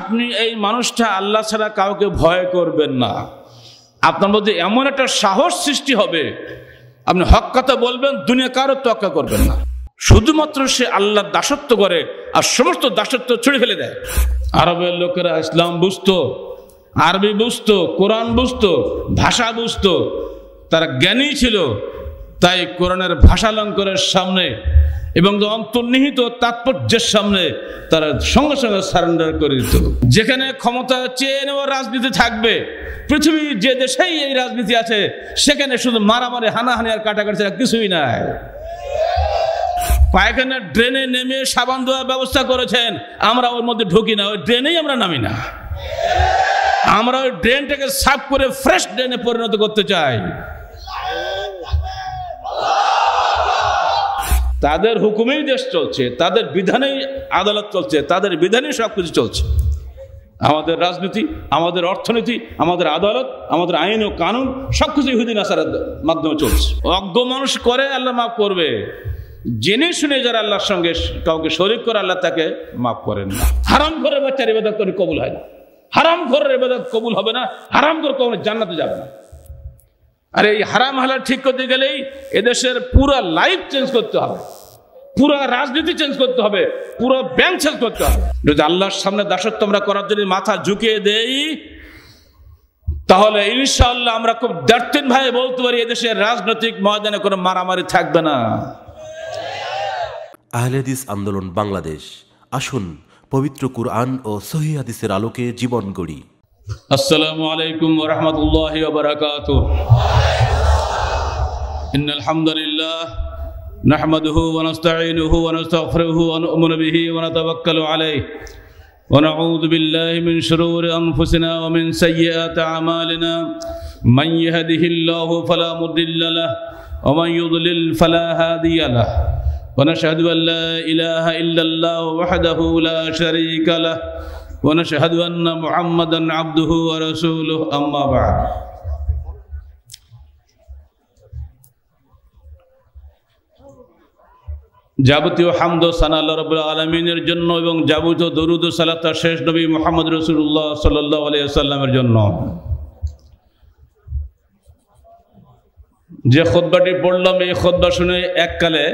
আপনি এই মানুষটা আল্লাহ ছাড়া কাউকে ভয় করবেন না আপনার মধ্যে এমন একটা সাহস সৃষ্টি হবে আপনি হক কথা বলবেন দুনিয়া কারো তোয়াক্কা করবেন না শুধুমাত্র সে আল্লাহ দাসত্ব করে আর সমস্ত দাসত্ব ছুড়ে ফেলে দেয় আরবের লোকেরা ইসলাম বুঝতো আরবি বুঝতো কোরআন বুঝতো ভাষা বুঝতো তারা জ্ঞানী ছিল তাই কোরআনের ভাষালঙ্করের সামনে এবং যে অন্তর্নিহিত তাৎপর্যের সামনে তারা সঙ্গে সঙ্গে সারেন্ডার করে দিত যেখানে ক্ষমতা চেয়ে নেওয়া রাজনীতি থাকবে পৃথিবীর যে দেশেই এই রাজনীতি আছে সেখানে শুধু মারামারি হানাহানি আর কাটাকাটি ছাড়া কিছুই নাই পায়খানা ড্রেনে নেমে সাবান দেওয়ার ব্যবস্থা করেছেন আমরা ওর মধ্যে ঢুকি না ওই ড্রেনেই আমরা নামি না আমরা ওই ড্রেনটাকে সাফ করে ফ্রেশ ড্রেনে পরিণত করতে চাই তাদের হুকুমেই দেশ চলছে তাদের বিধানেই আদালত চলছে তাদের বিধানেই সব কিছু চলছে আমাদের রাজনীতি আমাদের অর্থনীতি আমাদের আদালত আমাদের আইন ও কানুন সব কিছু ইহুদিন আসার মাধ্যমে চলছে অজ্ঞ মানুষ করে আল্লাহ মাফ করবে জেনে শুনে যারা আল্লাহর সঙ্গে কাউকে শরিক করে আল্লাহ তাকে মাফ করেন না হারাম ঘরের বাচ্চার এবেদাক করে কবুল হয় না হারাম ঘরের এবেদাক কবুল হবে না হারাম ঘর কখনো জান্নাতে যাবে না আর এই হারাম হালাল ঠিক করতে গেলেই এদেশের পুরা লাইফ চেঞ্জ করতে হবে পুরা রাজনীতি চেঞ্জ করতে হবে পুরো ব্যাংক চেঞ্জ করতে হবে যদি আল্লাহর সামনে দাসত্ব আমরা করার জন্য মাথা ঝুঁকিয়ে দেই তাহলে ইনশাআল্লাহ আমরা খুব দার্তিন ভাই বলতে পারি এদেশের রাজনৈতিক ময়দানে কোনো মারামারি থাকবে না আহলেদিস আন্দোলন বাংলাদেশ আসুন পবিত্র কুরআন ও সহি হাদিসের আলোকে জীবন গড়ি আসসালামু আলাইকুম ওয়া বারাকাতুহু إن الحمد لله نحمده ونستعينه ونستغفره ونؤمن به ونتوكل عليه ونعوذ بالله من شرور أنفسنا ومن سيئات أعمالنا من يهده الله فلا مضل له ومن يضلل فلا هادي له ونشهد أن لا إله إلا الله وحده لا شريك له ونشهد أن محمدا عبده ورسوله أما بعد যাবতীয় হামদ সানা রবুল আলমিনের জন্য এবং যাবতীয় দরুদ সালাত শেষ নবী মোহাম্মদ রসুল্লাহ সাল্লাহ আলিয়াল্লামের জন্য যে খোদ্বাটি পড়লাম এই খোদ্বা শুনে এককালে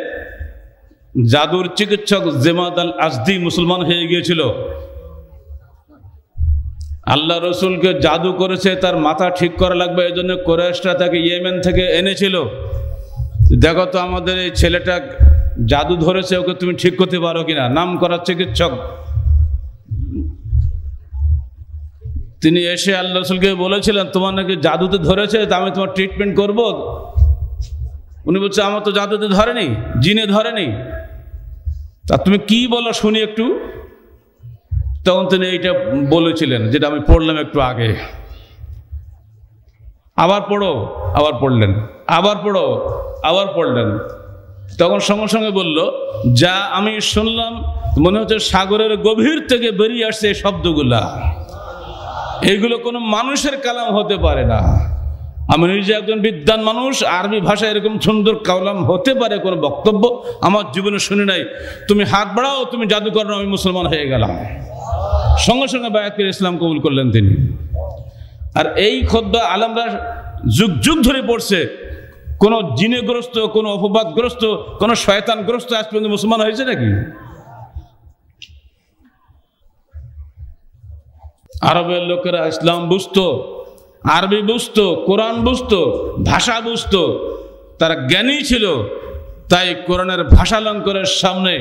জাদুর চিকিৎসক জেমাদ আল আজদি মুসলমান হয়ে গিয়েছিল আল্লাহ রসুলকে জাদু করেছে তার মাথা ঠিক করা লাগবে এই জন্য কোরেশরা তাকে ইয়েমেন থেকে এনেছিল দেখো তো আমাদের এই ছেলেটা জাদু ধরেছে ওকে তুমি ঠিক করতে পারো কিনা নাম করার চিকিৎসক তিনি এসে আল্লাহ রসুলকে বলেছিলেন তোমার নাকি জাদুতে ধরেছে তা আমি তোমার ট্রিটমেন্ট করব উনি বলছে আমার তো জাদুতে ধরেনি জিনে ধরেনি তা তুমি কি বলো শুনি একটু তখন তিনি এইটা বলেছিলেন যেটা আমি পড়লাম একটু আগে আবার পড়ো আবার পড়লেন আবার পড়ো আবার পড়লেন তখন সঙ্গে সঙ্গে বলল যা আমি শুনলাম মনে হচ্ছে সাগরের গভীর থেকে বেরিয়ে আসছে এই শব্দগুলা এগুলো কোনো মানুষের কালাম হতে পারে না আমি নিজে একজন বিদ্যান মানুষ আরবি ভাষায় এরকম সুন্দর কালাম হতে পারে কোনো বক্তব্য আমার জীবনে শুনি নাই তুমি হাত বাড়াও তুমি জাদু করো আমি মুসলমান হয়ে গেলাম সঙ্গে সঙ্গে বায়াতকে ইসলাম কবুল করলেন তিনি আর এই খদ্দ আলমরা যুগ যুগ ধরে পড়ছে কোনো জিনেগ্রস্ত কোনো অপবাদগ্রস্ত কোনো শয়তানগ্রস্ত আজ পর্যন্ত মুসলমান হয়েছে নাকি আরবের লোকেরা ইসলাম বুঝত আরবি বুঝত কোরআন বুঝত ভাষা বুঝত তারা জ্ঞানী ছিল তাই কোরআনের ভাষালঙ্করের সামনে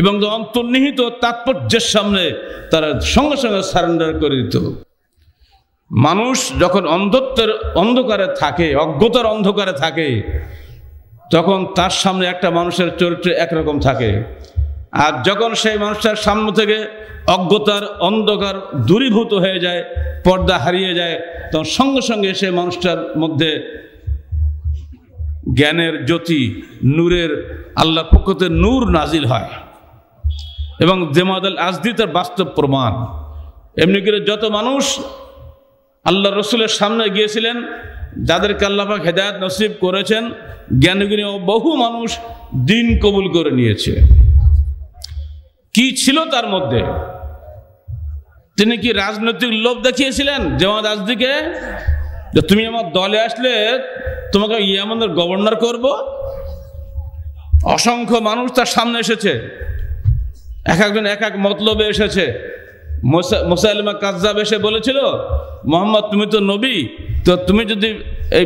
এবং অন্তর্নিহিত তাৎপর্যের সামনে তারা সঙ্গে সঙ্গে সারেন্ডার করে দিত মানুষ যখন অন্ধত্বের অন্ধকারে থাকে অজ্ঞতার অন্ধকারে থাকে তখন তার সামনে একটা মানুষের চরিত্র একরকম থাকে আর যখন সেই মানুষটার সামনে থেকে অজ্ঞতার অন্ধকার দূরীভূত হয়ে যায় পর্দা হারিয়ে যায় তখন সঙ্গে সঙ্গে সেই মানুষটার মধ্যে জ্ঞানের জ্যোতি নূরের আল্লাহ পক্ষতে নূর নাজিল হয় এবং জেমাদ আল আজদি তার বাস্তব প্রমাণ এমনি করে যত মানুষ আল্লাহ রসুলের সামনে গিয়েছিলেন যাদেরকে আল্লাহাক হেদায়ত নসিব করেছেন জ্ঞানীগুণী বহু মানুষ দিন কবুল করে নিয়েছে কি ছিল তার মধ্যে তিনি কি রাজনৈতিক লোভ দেখিয়েছিলেন জামাত আজদিকে যে তুমি আমার দলে আসলে তোমাকে ইয়ামনের গভর্নর করব অসংখ্য মানুষ তার সামনে এসেছে এক একজন এক এক মতলবে এসেছে মোসাইলমা কাজাব এসে বলেছিল মোহাম্মদ তুমি তো নবী তো তুমি যদি এই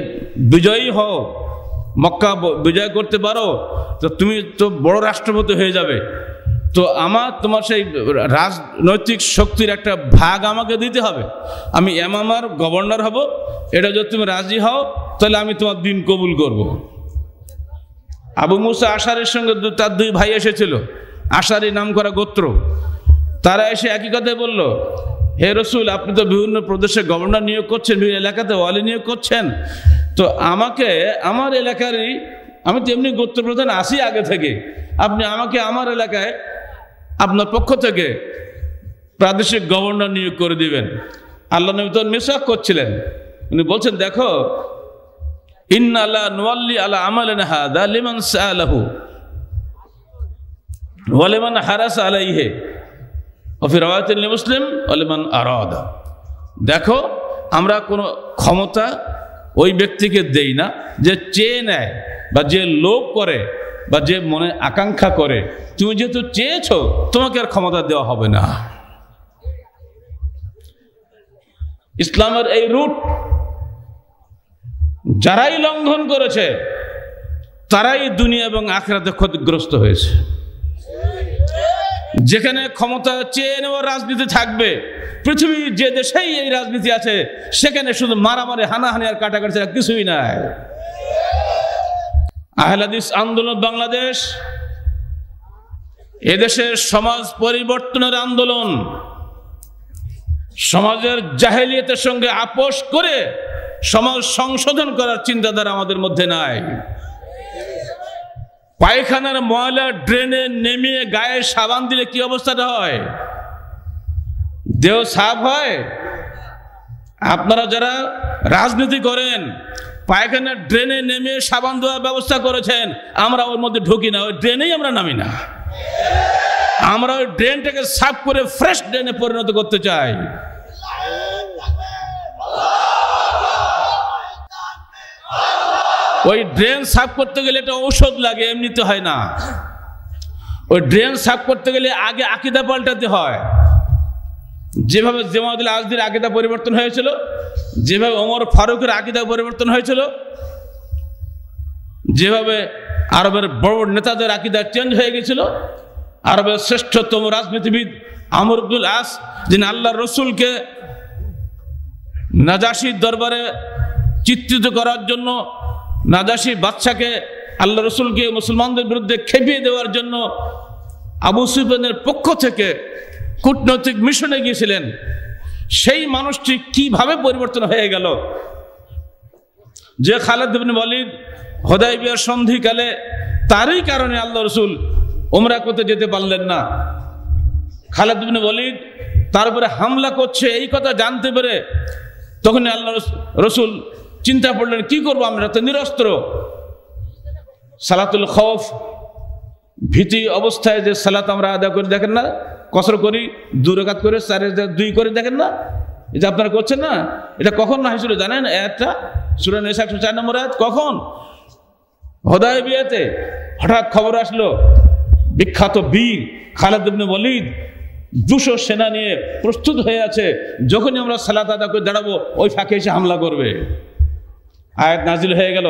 বিজয়ী হও মক্কা বিজয় করতে পারো তো তুমি তো বড় রাষ্ট্রপতি হয়ে যাবে তো আমার তোমার সেই রাজনৈতিক শক্তির একটা ভাগ আমাকে দিতে হবে আমি আমার গভর্নর হব এটা যদি তুমি রাজি হও তাহলে আমি তোমার দিন কবুল করব। আবু মুসা আশারের সঙ্গে তার দুই ভাই এসেছিল আশারি নাম করা গোত্র তারা এসে একই কথাই বলল হে রসুল আপনি তো বিভিন্ন প্রদেশে গভর্নর নিয়োগ করছেন বিভিন্ন এলাকাতে ওয়ালি নিয়োগ করছেন তো আমাকে আমার এলাকারই আমি তো এমনি গোত্র প্রধান আসি আগে থেকে আপনি আমাকে আমার এলাকায় আপনার পক্ষ থেকে প্রাদেশিক গভর্নর নিয়োগ করে দিবেন আল্লাহ নবী তো মেশাক করছিলেন উনি বলছেন দেখো ইন্না আল্লাহ নোয়াল্লি ওয়ালেমান হারাস আলাইহে অফির মুসলিম অলিমান আরাদা দেখো আমরা কোনো ক্ষমতা ওই ব্যক্তিকে দেই না যে চেয়ে নেয় বা যে লোভ করে বা যে মনে আকাঙ্ক্ষা করে তুমি যেহেতু চেয়েছ তোমাকে আর ক্ষমতা দেওয়া হবে না ইসলামের এই রুট যারাই লঙ্ঘন করেছে তারাই দুনিয়া এবং আখরাতে ক্ষতিগ্রস্ত হয়েছে যেখানে ক্ষমতা চেয়ে নেওয়ার রাজনীতি থাকবে পৃথিবীর যে দেশেই এই রাজনীতি আছে সেখানে শুধু মারামারি হানাহানি আর কাটাকাটি আর কিছুই নাই আহলাদিস আন্দোলন বাংলাদেশ এদেশের সমাজ পরিবর্তনের আন্দোলন সমাজের জাহেলিয়তের সঙ্গে আপোষ করে সমাজ সংশোধন করার চিন্তাধারা আমাদের মধ্যে নাই পায়খানার ময়লা ড্রেনে নেমে গায়ে সাবান দিলে কি অবস্থাটা হয় দেহ সাফ হয় আপনারা যারা রাজনীতি করেন পায়খানার ড্রেনে নেমে সাবান দেওয়ার ব্যবস্থা করেছেন আমরা ওর মধ্যে ঢুকি না ওই ড্রেনেই আমরা নামি না আমরা ওই ড্রেনটাকে সাফ করে ফ্রেশ ড্রেনে পরিণত করতে চাই ওই ড্রেন সাফ করতে গেলে এটা ঔষধ লাগে এমনিতে হয় না ওই ড্রেন সাফ করতে গেলে আগে আকিদা পাল্টাতে হয় যেভাবে জেমাউদ্দিন আজদির আকিদা পরিবর্তন হয়েছিল যেভাবে ওমর ফারুকের আকিদা পরিবর্তন হয়েছিল যেভাবে আরবের বড় নেতাদের আকিদা চেঞ্জ হয়ে গেছিল আরবের শ্রেষ্ঠতম রাজনীতিবিদ আমর আব্দুল আস যিনি আল্লাহ রসুলকে নাজাসির দরবারে চিত্রিত করার জন্য নাদাসি বাচ্চাকে আল্লাহ রসুলকে মুসলমানদের বিরুদ্ধে খেপিয়ে দেওয়ার জন্য আবু সুফেনের পক্ষ থেকে কূটনৈতিক মিশনে গিয়েছিলেন সেই মানুষটি কিভাবে পরিবর্তন হয়ে গেল যে খালেদ বলিদ ওয়ালিদ হদাই বিয়ার সন্ধিকালে তারই কারণে আল্লাহ রসুল ওমরা করতে যেতে পারলেন না খালেদ বলিদ তারপরে তার উপরে হামলা করছে এই কথা জানতে পেরে তখন আল্লাহ রসুল চিন্তা পড়লেন কি করবো আমরা তো নিরস্ত্র সালাতুল খফ ভীতি অবস্থায় যে সালাত আমরা আদায় করে দেখেন না কসর করি দুরকাত করে চারে দুই করে দেখেন না এটা আপনারা করছেন না এটা কখন না হয়েছিল জানেন একটা সুরান একশো চার নম্বর কখন হদায় বিয়েতে হঠাৎ খবর আসলো বিখ্যাত বীর খালেদ বলিদ দুশো সেনা নিয়ে প্রস্তুত হয়ে আছে যখনই আমরা সালাত আদা করে দাঁড়াবো ওই ফাঁকে এসে হামলা করবে আয়াত নাজিল হয়ে গেল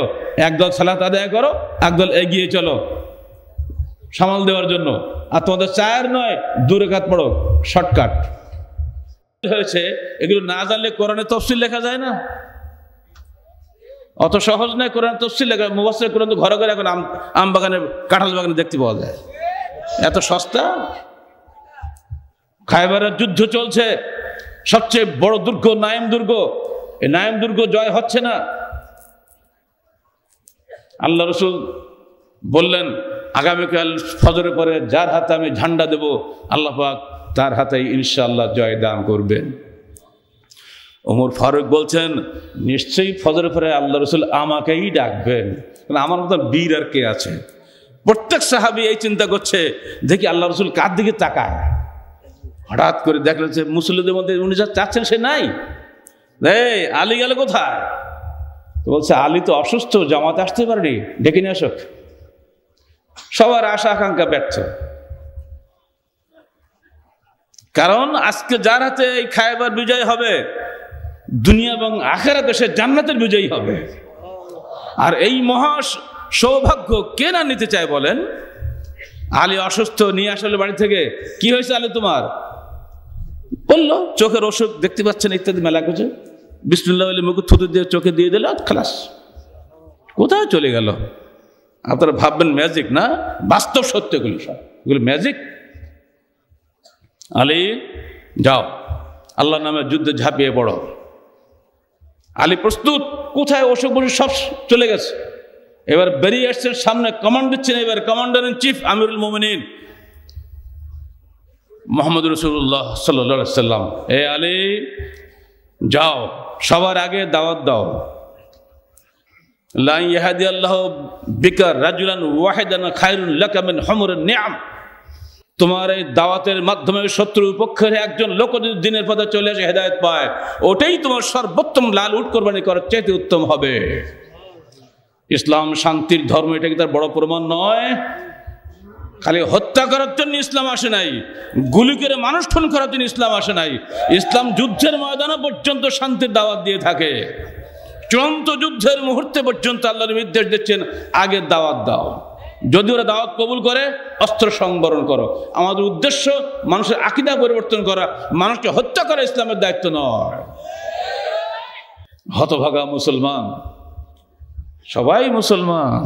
একদল সালাত আদায় করো একদল এগিয়ে চলো সামাল দেওয়ার জন্য আর তোমাদের চায়ের নয় দূরে কাত পড়ো শর্টকাট হয়েছে এগুলো না জানলে কোরআনে তফসিল লেখা যায় না অত সহজ নয় কোরআন তফসিল লেখা মুবাসের কোরআন তো ঘরে ঘরে এখন আম বাগানে কাঁঠাল বাগানে দেখতে পাওয়া যায় এত সস্তা খাইবারের যুদ্ধ চলছে সবচেয়ে বড় দুর্গ নায়েম দুর্গ এই নায়েম দুর্গ জয় হচ্ছে না আল্লাহ রসুল বললেন আগামীকাল ফজরের পরে যার হাতে আমি ঝান্ডা দেব আল্লাহ পাক তার হাতে ইনশাআল্লাহ জয় দান করবেন ওমর ফারুক বলছেন নিশ্চয়ই ফজর পরে আল্লাহ রসুল আমাকেই ডাকবেন মানে আমার মতো বীর আর কে আছে প্রত্যেক সাহাবি এই চিন্তা করছে দেখি আল্লাহ রসুল কার দিকে তাকায় হঠাৎ করে দেখলেন যে মুসলিদের মধ্যে উনি যা চাচ্ছেন সে নাই এই আলী গেলে কোথায় বলছে আলী তো অসুস্থ জামাতে আসতে পারেনি ডেকে নিয়ে আসুক সবার আশা আকাঙ্ক্ষা ব্যর্থ কারণ আজকে যার হাতে এই খায়বার বিজয় হবে দুনিয়া এবং আখেরা দেশে জান্নাতের বিজয়ী হবে আর এই মহা সৌভাগ্য কে না নিতে চায় বলেন আলী অসুস্থ নিয়ে আসলে বাড়ি থেকে কি হয়েছে আলী তোমার বললো চোখের অসুখ দেখতে পাচ্ছেন ইত্যাদি মেলা কিছু বিষ্ণুল্লাহ আলী মুখ থুতু দিয়ে চোখে দিয়ে দিল খালাস কোথায় চলে গেল আপনারা ভাববেন ম্যাজিক না বাস্তব সত্যগুলি সব এগুলো ম্যাজিক আলী যাও আল্লাহ নামে যুদ্ধে ঝাঁপিয়ে পড়ো আলী প্রস্তুত কোথায় অসুখ বসুখ সব চলে গেছে এবার বেরিয়ে আসছেন সামনে কমান্ড দিচ্ছেন এবার কমান্ডার ইন চিফ আমিরুল মোমিনিন মোহাম্মদ রসুল্লাহ সাল্লাম এ আলী যাও সবার আগে দাওয়াত দাও লাই ইহাদি আল্লাহ বিকার রাজুলান ওয়াহেদান খায়রুল লাকামিন হমর নিয়াম তোমার এই দাওয়াতের মাধ্যমে শত্রু পক্ষের একজন লোক যদি দিনের পথে চলে আসে হেদায়ত পায় ওটাই তোমার সর্বোত্তম লাল উট কোরবানি করার চাইতে উত্তম হবে ইসলাম শান্তির ধর্ম এটা কি তার বড় প্রমাণ নয় খালি হত্যা করার জন্য ইসলাম আসে নাই গুলি করে মানুষ খুন করার জন্য ইসলাম আসে নাই ইসলাম যুদ্ধের ময়দানে পর্যন্ত শান্তির দাওয়াত দিয়ে থাকে চূড়ান্ত যুদ্ধের মুহূর্তে পর্যন্ত আল্লাহ নির্দেশ দিচ্ছেন আগে দাওয়াত দাও যদি ওরা দাওয়াত কবুল করে অস্ত্র সংবরণ করো আমাদের উদ্দেশ্য মানুষের আকিদা পরিবর্তন করা মানুষকে হত্যা করা ইসলামের দায়িত্ব নয় হতভাগা মুসলমান সবাই মুসলমান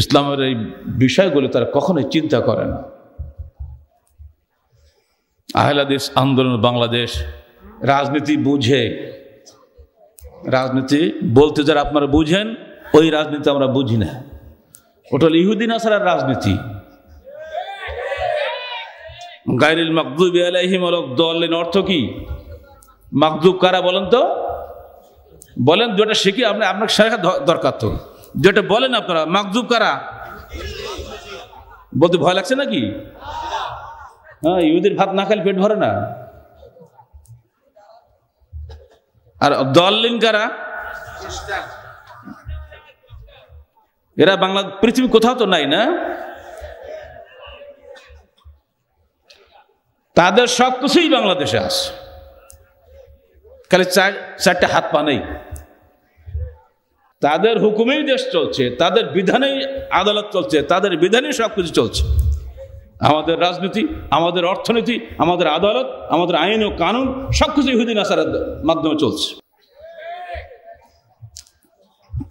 ইসলামের এই বিষয়গুলো তারা কখনোই চিন্তা করে না আহলাদিস আন্দোলন বাংলাদেশ রাজনীতি বুঝে রাজনীতি বলতে যারা আপনারা বুঝেন ওই রাজনীতি আমরা বুঝি না ওটা হল ইহুদিন আসার রাজনীতি গাইরুল মকদুব আলাইহিম দলের অর্থ কি মকদুব কারা বলেন তো বলেন দুটা শিখি আপনি আপনাকে শেখার দরকার তো যেটা বলেন আপনারা মাকজুব কারা বলতে ভয় লাগছে নাকি হ্যাঁ ইহুদের ভাত না খেলে পেট ভরে না আর দলিন কারা এরা বাংলা পৃথিবী কোথাও তো নাই না তাদের সব কিছুই বাংলাদেশে আস খালি চার চারটে হাত পা নেই তাদের হুকুমেই দেশ চলছে তাদের বিধানেই আদালত চলছে তাদের বিধানেই সব কিছু চলছে আমাদের রাজনীতি আমাদের অর্থনীতি আমাদের আদালত আমাদের আইন ও কানুন সব কিছু ইহুদি নাসারের মাধ্যমে চলছে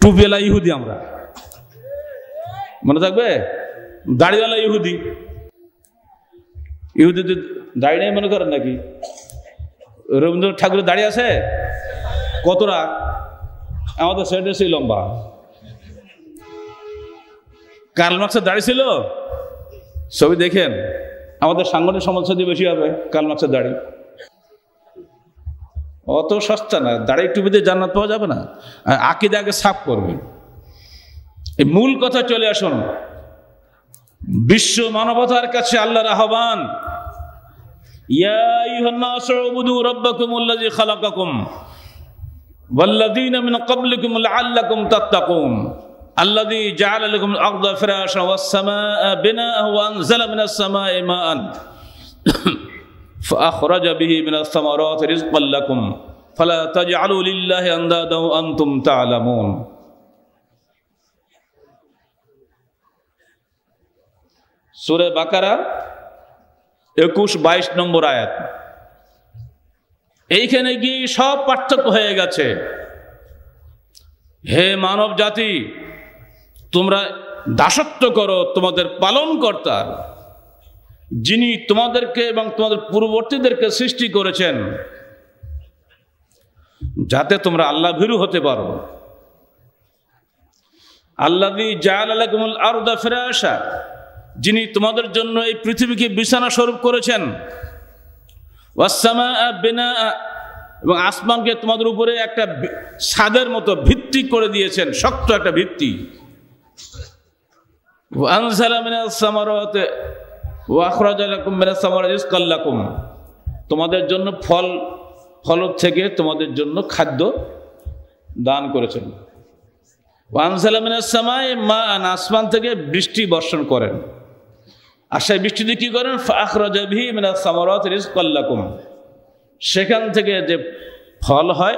টুপিওয়ালা ইহুদি আমরা মনে থাকবে দাড়িওয়ালা ইহুদি ইহুদি দাড়ি নেই মনে করেন নাকি রবীন্দ্রনাথ ঠাকুরের দাড়ি আছে কতটা আমাদের সোয়েটার ছিল লম্বা কার্ল মার্কসের দাড়ি ছিল ছবি দেখেন আমাদের সাংগঠনিক দিয়ে বেশি হবে কার্ল মার্কসের দাড়ি অত সস্তা না একটু টুপিতে জান্নাত পাওয়া যাবে না আকিদে আগে সাফ করবে এই মূল কথা চলে আসুন বিশ্ব মানবতার কাছে আল্লাহর আহ্বান ইয়া ইহন্নাস রব্বাকুম আল্লাজি খালাকাকুম والذين من قبلكم لعلكم تتقون الذي جعل لكم الأرض فراشا والسماء بناء وأنزل من السماء ماء فأخرج به من الثمرات رزقا لكم فلا تجعلوا لله أندادا وأنتم تعلمون سورة بقرة 21 نمبر আয়াত এইখানে গিয়ে সব পার্থক্য হয়ে গেছে হে মানব জাতি তোমরা দাসত্ব করো তোমাদের পালন কর্তার যিনি তোমাদেরকে এবং তোমাদের পূর্ববর্তীদেরকে সৃষ্টি করেছেন যাতে তোমরা আল্লাহ ভীরু হতে পারো আল্লাহ জায়ালাকুমুল আরদা ফিরে আসা যিনি তোমাদের জন্য এই পৃথিবীকে বিছানা স্বরূপ করেছেন বেনা এবং আসমানকে তোমাদের উপরে একটা সাদের মতো ভিত্তি করে দিয়েছেন শক্ত একটা ভিত্তি তোমাদের জন্য ফল ফল থেকে তোমাদের জন্য খাদ্য দান করেছেন ওয়ানসালামিনাসমায় মা আসমান থেকে বৃষ্টি বর্ষণ করেন আশায় বৃষ্টি দিয়ে কী করেন মানে মিনা সামরাত রিজকাল্লাকুম সেখান থেকে যে ফল হয়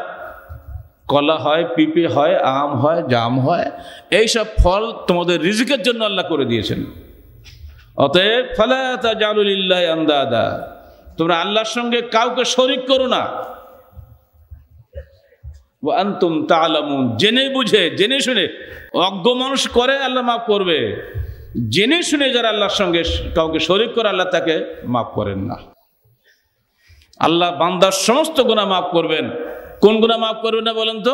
কলা হয় পিপে হয় আম হয় জাম হয় এই সব ফল তোমাদের রিজিকের জন্য আল্লাহ করে দিয়েছেন অতএব ফালা তা জালুলিল্লাহ আন্দাদা তোমরা আল্লাহর সঙ্গে কাউকে শরিক করো না আন্তুম তালামুন জেনে বুঝে জেনে শুনে অজ্ঞ মানুষ করে আল্লাহ মাফ করবে জেনে শুনে যারা আল্লাহর সঙ্গে কাউকে শরিক করে আল্লাহ তাকে মাফ করেন না আল্লাহ বান্দার সমস্ত গুণা মাফ করবেন কোন গুণা মাফ করবেন না বলেন তো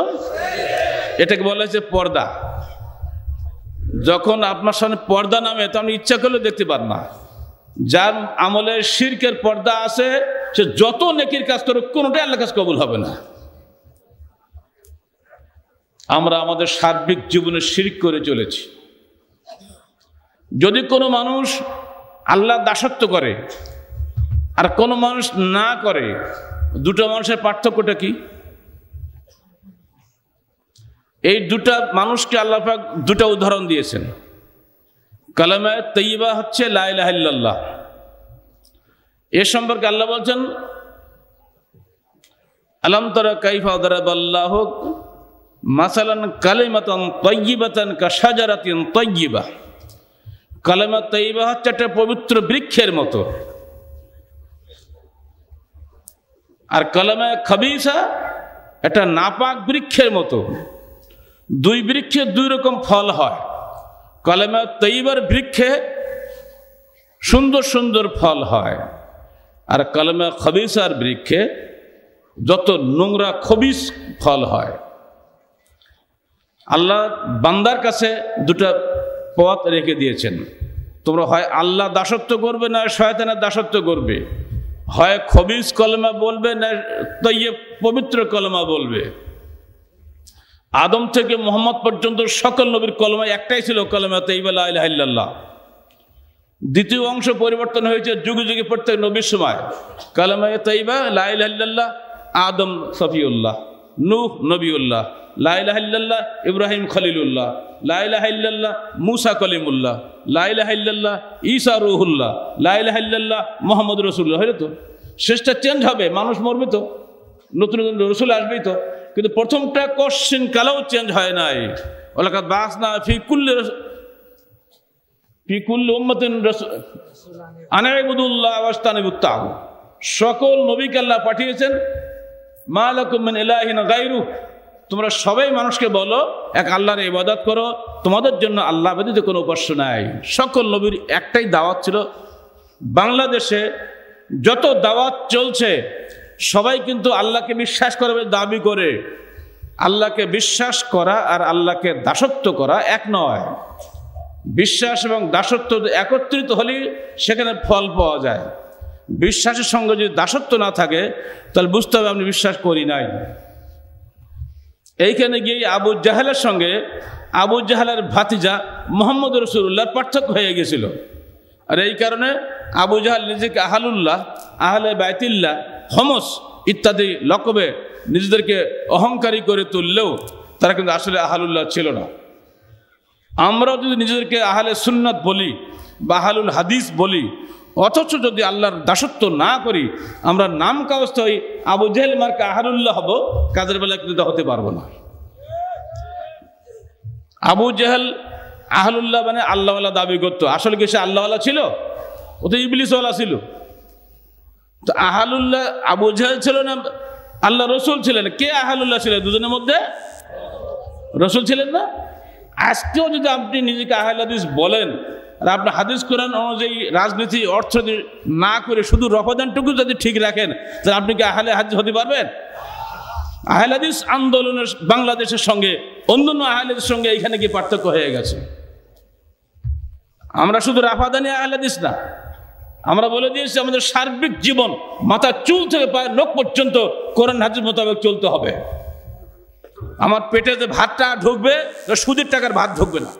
এটাকে বলা হয়েছে পর্দা যখন আপনার সামনে পর্দা নামে তো আপনি ইচ্ছা করলে দেখতে পান না যার আমলে শির্কের পর্দা আছে সে যত নেকির কাজ করুক কোনোটাই আল্লাহ কাজ কবুল হবে না আমরা আমাদের সার্বিক জীবনে শির্ক করে চলেছি যদি কোনো মানুষ আল্লাহ দাসত্ব করে আর কোনো মানুষ না করে দুটো মানুষের পার্থক্যটা কি এই দুটা মানুষকে আল্লাহাক দুটা উদাহরণ দিয়েছেন কালামে তৈবা হচ্ছে লাইলাহাল্লাহ এ সম্পর্কে আল্লাহ বলছেন আলমতরা তরা মাসালান কালিমাতন তৈবাতন কাসাজারাতিন তৈবা কালেমা তৈবা হচ্ছে একটা পবিত্র বৃক্ষের মতো আর কলমে খবিসা একটা নাপাক বৃক্ষের মতো দুই বৃক্ষে দুই রকম ফল হয় কলেমা তৈবার বৃক্ষে সুন্দর সুন্দর ফল হয় আর কলমে খবিসার বৃক্ষে যত নোংরা খবিস ফল হয় আল্লাহ বান্দার কাছে দুটা পথ রেখে দিয়েছেন তোমরা হয় আল্লাহ দাসত্ব করবে না শয়তানের দাসত্ব করবে হয় খবিজ কলমা বলবে না তৈয়ে পবিত্র কলমা বলবে আদম থেকে মোহাম্মদ পর্যন্ত সকল নবীর কলমা একটাই ছিল কলমা তৈবাল্লাহ আল্লাহ দ্বিতীয় অংশ পরিবর্তন হয়েছে যুগে যুগে প্রত্যেক নবীর সময় কালামায় তৈবা লাইল আদম সফিউল্লাহ নূহ নবীউল্লাহ লাইলাহাল্লাহ ইব্রাহিম খলিলুল্লাহ লাইলাহাল্লাহ মুসা কলিমুল্লাহ লাইলাহাল্লাহ ঈসা রুহুল্লাহ লাইলাহাল্লাহ মোহাম্মদ রসুল্লাহ হইলে তো শেষটা চেঞ্জ হবে মানুষ মরবে তো নতুন নতুন রসুল আসবেই তো কিন্তু প্রথমটা কোশ্চেন কালেও চেঞ্জ হয় নাই ওলাকাত বাস না ফিকুল্লে ফিকুল্লে উম্মতিন রসুল আনাইবুদুল্লাহ আবাস্তানিবুত্তাহ সকল নবীকে আল্লাহ পাঠিয়েছেন মা তোমরা সবাই মানুষকে বলো এক আল্লাহর ইবাদত করো তোমাদের জন্য আল্লাহ ব্যতীত কোনো উপাস্য নাই সকল নবীর একটাই দাওয়াত ছিল বাংলাদেশে যত দাওয়াত চলছে সবাই কিন্তু আল্লাহকে বিশ্বাস করবে দাবি করে আল্লাহকে বিশ্বাস করা আর আল্লাহকে দাসত্ব করা এক নয় বিশ্বাস এবং দাসত্ব একত্রিত হলেই সেখানে ফল পাওয়া যায় বিশ্বাসের সঙ্গে যদি দাসত্ব না থাকে তাহলে বুঝতে হবে আমি বিশ্বাস করি নাই এইখানে গিয়ে আবু জাহালের সঙ্গে আবু জাহালের ভাতিজা মোহাম্মদ রসুল্লাহর পার্থক্য হয়ে গেছিল আর এই কারণে আবু জাহাল নিজেকে আহালুল্লাহ আহলে বাইতিল্লাহ হমস ইত্যাদি লকবে নিজেদেরকে অহংকারী করে তুললেও তারা কিন্তু আসলে আহালুল্লাহ ছিল না আমরাও যদি নিজেদেরকে আহলে সুন্নাত বলি বা আহালুল হাদিস বলি অথচ যদি আল্লাহর দাসত্ব না করি আমরা নাম কাগজ হই আবু জেহেল মার্কে আহারুল্লাহ হব কাজের বেলা কিন্তু হতে পারবো না আবু জেহেল আহলুল্লাহ মানে আল্লাহওয়ালা দাবি করতো আসলে কি সে আল্লাহওয়ালা ছিল ও তো ইবলিসওয়ালা ছিল তো আহালুল্লাহ আবু জেহেল ছিল না আল্লাহ রসুল ছিলেন কে আহালুল্লাহ ছিলেন দুজনের মধ্যে রসুল ছিলেন না আজকেও যদি আপনি নিজেকে আহলাদিস বলেন আর আপনার হাদিস কোরআন অনুযায়ী রাজনীতি অর্থনীতি না করে শুধু রফদানটুকু যদি ঠিক রাখেন তাহলে আপনি কি আহলে হাদিস হতে পারবেন আহলাদিস আন্দোলনের বাংলাদেশের সঙ্গে অন্যান্য আহলাদের সঙ্গে এখানে কি পার্থক্য হয়ে গেছে আমরা শুধু রাফাদানি আহলাদিস না আমরা বলে দিয়েছি আমাদের সার্বিক জীবন মাথা চুল থেকে পায় লোক পর্যন্ত কোরআন হাজির মোতাবেক চলতে হবে আমার পেটে যে ভাতটা ঢুকবে সুদের টাকার ভাত ঢুকবে না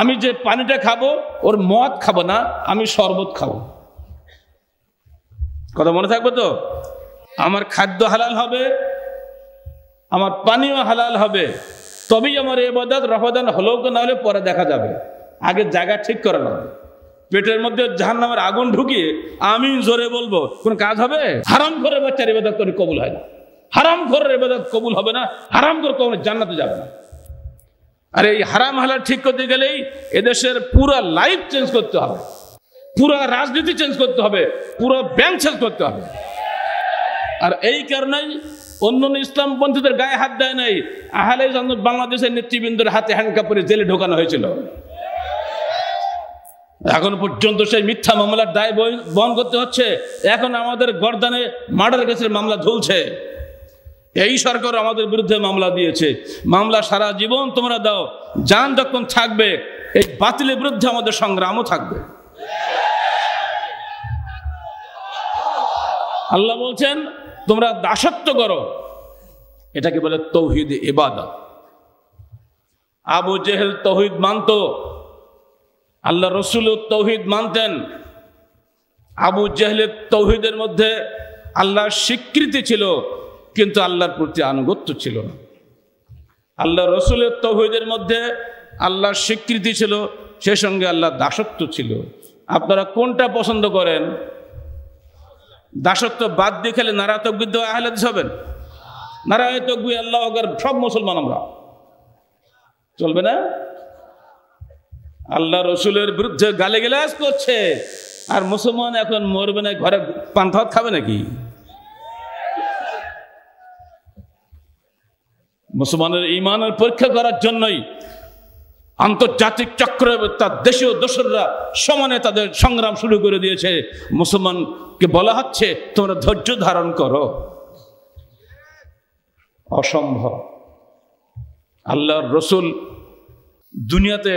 আমি যে পানিটা খাবো ওর মদ খাবো না আমি শরবত খাবো কথা মনে থাকবে তো আমার খাদ্য হালাল হবে আমার পানিও হালাল হবে তবেই আমার বদাত রফাদান হলো না হলে পরে দেখা যাবে আগে জায়গা ঠিক করে নেবে পেটের মধ্যে জাহান নামের আগুন ঢুকিয়ে আমি জোরে বলবো কোন কাজ হবে হারাম ঘরে বাচ্চার এবাদত কবুল হয় না হারাম করে এবাদত কবুল হবে না হারাম ঘর কখনো জান্নাতে যাবে না আর এই হারাম হালাল ঠিক করতে গেলেই এদেশের পুরো লাইফ চেঞ্জ করতে হবে পুরো রাজনীতি চেঞ্জ করতে হবে পুরো ব্যাংক চেঞ্জ করতে হবে আর এই কারণেই অন্য ইসলাম পন্থীদের গায়ে হাত দেয় নাই আহালে বাংলাদেশের নেতৃবৃন্দের হাতে পরে জেলে ঢোকানো হয়েছিল এখন পর্যন্ত সেই মিথ্যা মামলার দায় বহন করতে হচ্ছে এখন আমাদের গর্দানে মার্ডার কেসের মামলা ঝুলছে এই সরকার আমাদের বিরুদ্ধে মামলা দিয়েছে মামলা সারা জীবন তোমরা দাও যান যখন থাকবে এই বাতিলের বিরুদ্ধে আমাদের সংগ্রামও থাকবে আল্লাহ বলছেন তোমরা দাসত্ব করো এটাকে বলে তৌহিদ এবাদ আবু জেহেল তৌহিদ মানত আল্লাহ রসুল তৌহিদ মানতেন আবু জেহলের তৌহিদের মধ্যে আল্লাহর স্বীকৃতি ছিল কিন্তু আল্লাহর প্রতি আনুগত্য ছিল না আল্লাহ রসুলের তহিদের মধ্যে আল্লাহর স্বীকৃতি ছিল সে সঙ্গে আল্লাহ দাসত্ব ছিল আপনারা কোনটা পছন্দ করেন দাসত্ব বাদ দিয়ে খেলে নারায় তকবিদ্দ আহলাদ হবেন নারায় তকবি আল্লাহ সব মুসলমান আমরা চলবে না আল্লাহ রসুলের বিরুদ্ধে গালে গেলাস করছে আর মুসলমান এখন মরবে না ঘরে পান্থ খাবে নাকি মুসলমানের ইমানের পরীক্ষা করার জন্যই আন্তর্জাতিক চক্র তার দেশীয় দোসররা সমানে তাদের সংগ্রাম শুরু করে দিয়েছে মুসলমানকে বলা হচ্ছে তোমরা ধৈর্য ধারণ করো অসম্ভব আল্লাহর রসুল দুনিয়াতে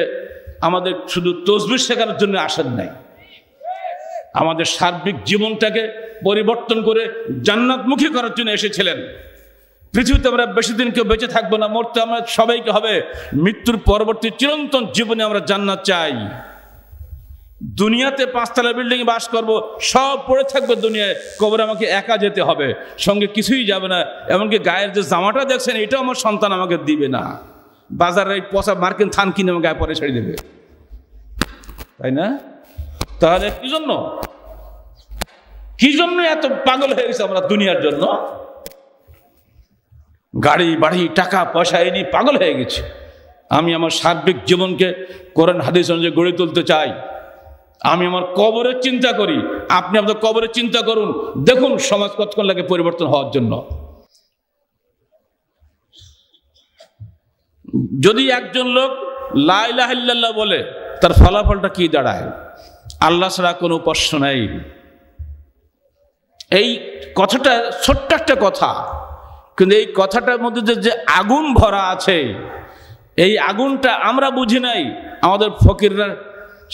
আমাদের শুধু তসবির শেখানোর জন্য আসেন নাই আমাদের সার্বিক জীবনটাকে পরিবর্তন করে জান্নাতমুখী করার জন্য এসেছিলেন পৃথিবীতে আমরা বেশি দিন কেউ বেঁচে থাকবো না মরতে আমরা সবাইকে হবে মৃত্যুর পরবর্তী চিরন্তন জীবনে আমরা জান্নাত চাই দুনিয়াতে পাঁচতলা বিল্ডিং বাস করব সব পড়ে থাকবে দুনিয়ায় কবরে আমাকে একা যেতে হবে সঙ্গে কিছুই যাবে না এমনকি গায়ের যে জামাটা দেখছেন এটাও আমার সন্তান আমাকে দিবে না বাজারে এই পচা মার্কিন থান কিনে আমার গায়ে পরে ছেড়ে দেবে তাই না তাহলে কি জন্য কি জন্য এত পাগল হয়ে গেছে আমরা দুনিয়ার জন্য গাড়ি বাড়ি টাকা পয়সা এনে পাগল হয়ে গেছে আমি আমার সার্বিক জীবনকে কোরআন হাদিস অনুযায়ী গড়ে তুলতে চাই আমি আমার কবরের চিন্তা করি আপনি আপনার কবরের চিন্তা করুন দেখুন সমাজ কতক্ষণ লাগে পরিবর্তন হওয়ার জন্য যদি একজন লোক লাইলাহিল্লাহ বলে তার ফলাফলটা কি দাঁড়ায় আল্লাহ ছাড়া কোনো উপাস্য নাই এই কথাটা ছোট্ট একটা কথা কিন্তু এই কথাটার মধ্যে যে আগুন ভরা আছে এই আগুনটা আমরা বুঝি নাই আমাদের ফকিররা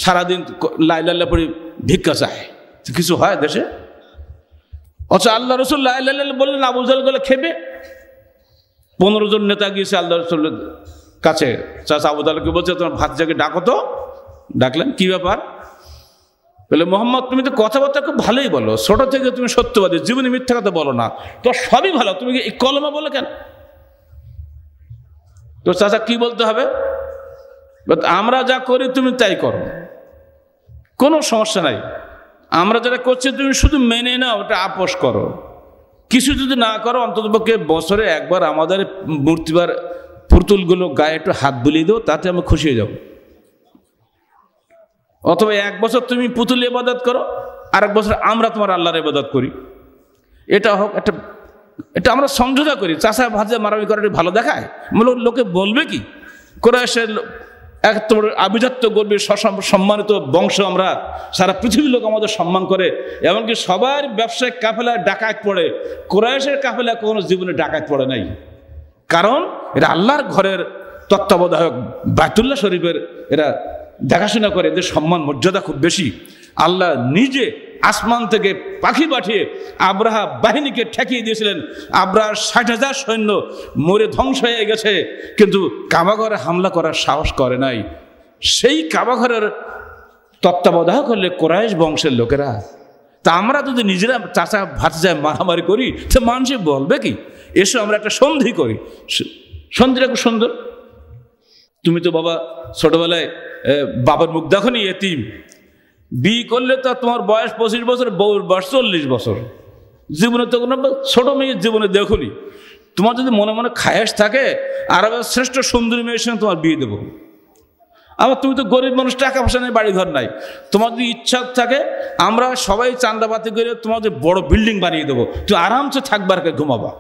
সারাদিন লাইলাল্লা পড়ে ভিক্ষা চায় কিছু হয় দেশে অথচ আল্লাহ রসুল লাইলাল্লা বললেন আবু জাল গেলে খেবে পনেরো জন নেতা গিয়েছে আল্লাহ রসুলের কাছে চাষ আবু দালকে বলছে তোমার ভাত জাগে ডাকো তো ডাকলেন কী ব্যাপার বলে মোহাম্মদ তুমি তো কথাবার্তা খুব ভালোই বলো ছোট থেকে তুমি সত্যবাদী জীবনে মিথ্যা কথা বলো না তো সবই ভালো তুমি কি কলমা বলো কেন তো চাচা কি বলতে হবে আমরা যা করি তুমি তাই করো কোনো সমস্যা নাই আমরা যেটা করছি তুমি শুধু মেনে নাও ওটা আপোষ করো কিছু যদি না করো অন্ততপক্ষে বছরে একবার আমাদের মূর্তিবার পুতুলগুলো গায়ে একটু হাত বুলিয়ে দেবো তাতে আমি খুশি হয়ে যাবো অথবা এক বছর তুমি পুতুল ইবাদত করো আর এক বছর আমরা তোমার আল্লাহর ইবাদত করি এটা হোক একটা এটা আমরা সমঝোতা করি চাষা ভাজা মারামি করাটা ভালো দেখায় মূলত লোকে বলবে কি কোরআসের এক তোমার আভিজাত্য গর্বের সম্মানিত বংশ আমরা সারা পৃথিবীর লোক আমাদের সম্মান করে এমনকি সবার ব্যবসায় কাফেলা ডাকাত পড়ে কোরআসের কাফেলা কোনো জীবনে ডাকাত পড়ে নাই কারণ এটা আল্লাহর ঘরের তত্ত্বাবধায়ক বায়তুল্লাহ শরীফের এরা দেখাশোনা করে এদের সম্মান মর্যাদা খুব বেশি আল্লাহ নিজে আসমান থেকে পাখি পাঠিয়ে আব্রাহা বাহিনীকে ঠেকিয়ে দিয়েছিলেন আব্রাহার ষাট হাজার সৈন্য মরে ধ্বংস হয়ে গেছে কিন্তু কাবাঘরে হামলা করার সাহস করে নাই সেই কাবাঘরের তত্ত্বাবধায় করলে কোরআশ বংশের লোকেরা তা আমরা যদি নিজেরা চাচা ভাতজায় মারামারি করি সে মানুষে বলবে কি এসো আমরা একটা সন্ধি করি সন্ধিটা খুব সুন্দর তুমি তো বাবা ছোটবেলায় বাবার মুখ দেখো নি এতিম বিয়ে করলে তো তোমার বয়স পঁচিশ বছর বউর বয়স চল্লিশ বছর জীবনে তো কোনো ছোটো মেয়ের জীবনে দেখুনি তোমার যদি মনে মনে খায়স থাকে আরবের শ্রেষ্ঠ সুন্দরী মেয়ের সঙ্গে তোমার বিয়ে দেবো আবার তুমি তো গরিব মানুষ টাকা পয়সা নেই বাড়িঘর নাই তোমার যদি ইচ্ছা থাকে আমরা সবাই চান্দাবাতি করে তোমাদের বড় বিল্ডিং বানিয়ে দেবো তুমি আরামসে থাকবার ঘুমাবা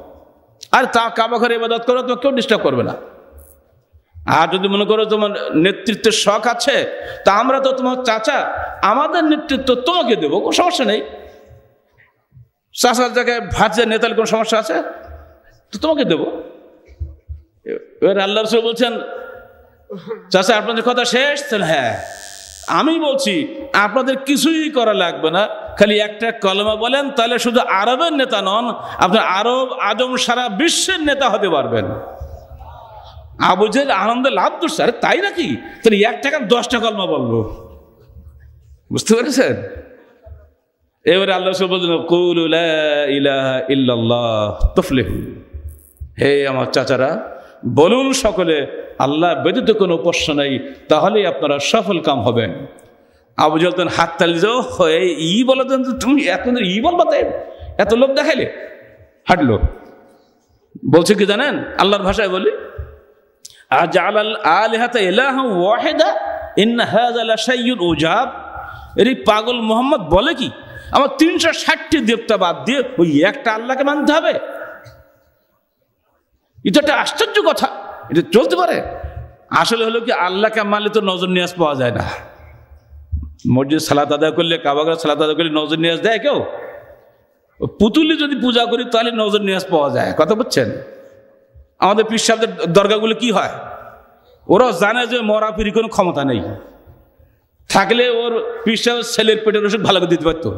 আর তা কাবা ঘরে ইবাদত করো তোমাকে কেউ ডিস্টার্ব করবে না আর যদি মনে করো তোমার নেতৃত্বের শখ আছে তা আমরা তো তোমার চাচা আমাদের নেতৃত্ব তোমাকে দেবো কোনো সমস্যা নেই চাষার জায়গায় ভাজে নেতার কোনো সমস্যা আছে তো তোমাকে দেবো এবার আল্লাহ রসুল বলছেন চাষা আপনাদের কথা শেষ তাহলে হ্যাঁ আমি বলছি আপনাদের কিছুই করা লাগবে না খালি একটা কলমা বলেন তাহলে শুধু আরবের নেতা নন আপনার আরব আজম সারা বিশ্বের নেতা হতে পারবেন আবু জেল আনন্দে লাভ তো স্যার তাই নাকি তাহলে এক টাকা দশটা কলমা বলবো বুঝতে পেরেছেন এবারে আল্লাহ সব হে আমার চাচারা বলুন সকলে আল্লাহ ব্যতীত কোনো উপস্য নাই তাহলেই আপনারা সফল কাম হবেন আবু জলতন হাত তালি যাও হয়ে ই বলো তুমি এত ই বলবো তাই এত লোক দেখাইলে হাঁটলো বলছে কি জানেন আল্লাহর ভাষায় বলি আল ইন উজাব এর পাগল মোহাম্মদ বলে কি আমার তিনশো ষাটটি দেবতা বাদ দিয়ে ওই একটা আল্লাহকে মানতে হবে এটা একটা আশ্চর্য কথা এটা চলতে পারে আসলে হলো কি আল্লাহকে মানলে তো নজর নিয়াজ পাওয়া যায় না মসজিদ সালাত আদায় করলে কাবাগা সালাত আদায় করলে নজর নিয়াজ দেয় কেউ পুতুলি যদি পূজা করি তাহলে নজর নিয়াজ পাওয়া যায় কথা বুঝছেন আমাদের পিসাবদের দরগাগুলো কি হয় ওরা জানে যে মরা ফিরি কোনো ক্ষমতা নেই থাকলে ওর পিসাব ছেলের পেটের ওষুধ ভালো করে দিতে পারতো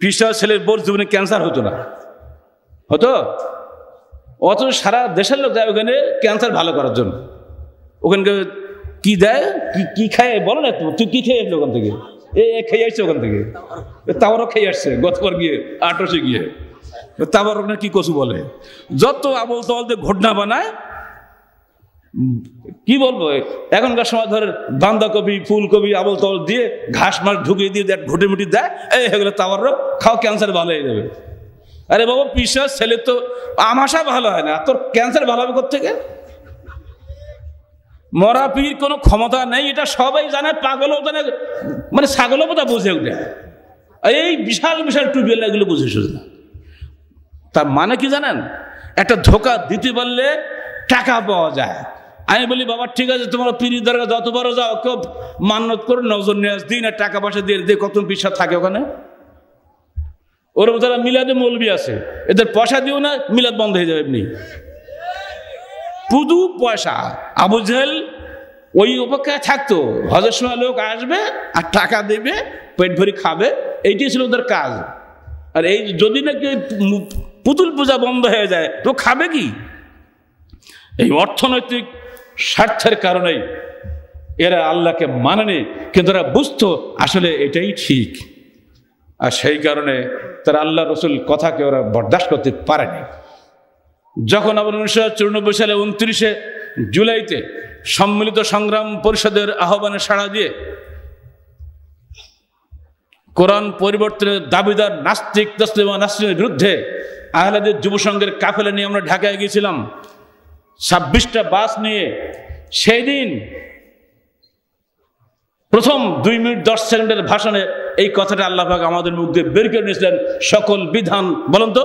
পিসাব ছেলের বোর জীবনে ক্যান্সার হতো না হতো অত সারা দেশের লোক যায় ওখানে ক্যান্সার ভালো করার জন্য ওখানকে কি দেয় কি কি খায় বলো না তুই কি খেয়ে আসলো ওখান থেকে এ খেয়ে আসছে ওখান থেকে তাও খেয়ে আসছে গতকাল গিয়ে আটশে গিয়ে তাবারক না কি কচু বলে যত আবল তবল দিয়ে ঘটনা বানায় কি বলবো এখনকার সময় ধরে বান্ধাকপি ফুলকপি আবল তবল দিয়ে ঘাস মাস ঢুকিয়ে দিয়ে দেয় ঘুটে মুটি দেয় এই এগুলো তাবারক খাও ক্যান্সার ভালো হয়ে যাবে আরে বাবা পিসার ছেলে তো আমাশা ভালো হয় না তোর ক্যান্সার ভালো হবে থেকে মরা পীর কোনো ক্ষমতা নেই এটা সবাই জানে পাগলও জানে মানে ছাগলও বোধহয় বুঝে উঠে এই বিশাল বিশাল টুবিয়াল এগুলো বুঝে শুধু না তার মানে কি জানেন একটা ধোকা দিতে পারলে টাকা পাওয়া যায় আমি বলি বাবা ঠিক আছে তোমার পিড়ির দরকার যতবারও যাও কেউ মান্য করো নজর নিয়ে দিন আর টাকা পয়সা দিয়ে দিয়ে কত পিসা থাকে ওখানে ওর যারা মিলাদে মৌলবি আছে এদের পয়সা দিও না মিলাদ বন্ধ হয়ে যাবে এমনি পুদু পয়সা আবু ওই অপেক্ষায় থাকতো হজের সময় লোক আসবে আর টাকা দেবে পেট ভরি খাবে এইটাই ছিল ওদের কাজ আর এই যদি নাকি পুতুল পূজা বন্ধ হয়ে যায় তো খাবে কি এই অর্থনৈতিক স্বার্থের কারণেই এরা আল্লাহকে মানেনি কিন্তু এরা বুঝতো আসলে এটাই ঠিক আর সেই কারণে তারা আল্লাহ রসুল কথাকে ওরা বরদাস্ত করতে পারেনি যখন আবার উনিশশো চুরানব্বই সালে উনত্রিশে জুলাইতে সম্মিলিত সংগ্রাম পরিষদের আহ্বানে সাড়া দিয়ে কোরআন পরিবর্তনের দাবিদার নাস্তিক তসলিমা নাসরিনের বিরুদ্ধে আহলাদের যুব সংঘের কাফেলা নিয়ে আমরা ঢাকায় গিয়েছিলাম ছাব্বিশটা বাস নিয়ে সেই দিন প্রথম দুই মিনিট দশ সেকেন্ডের ভাষণে এই কথাটা আল্লাহাক আমাদের মুখ দিয়ে বের করে নিয়েছিলেন সকল বিধান বলুন তো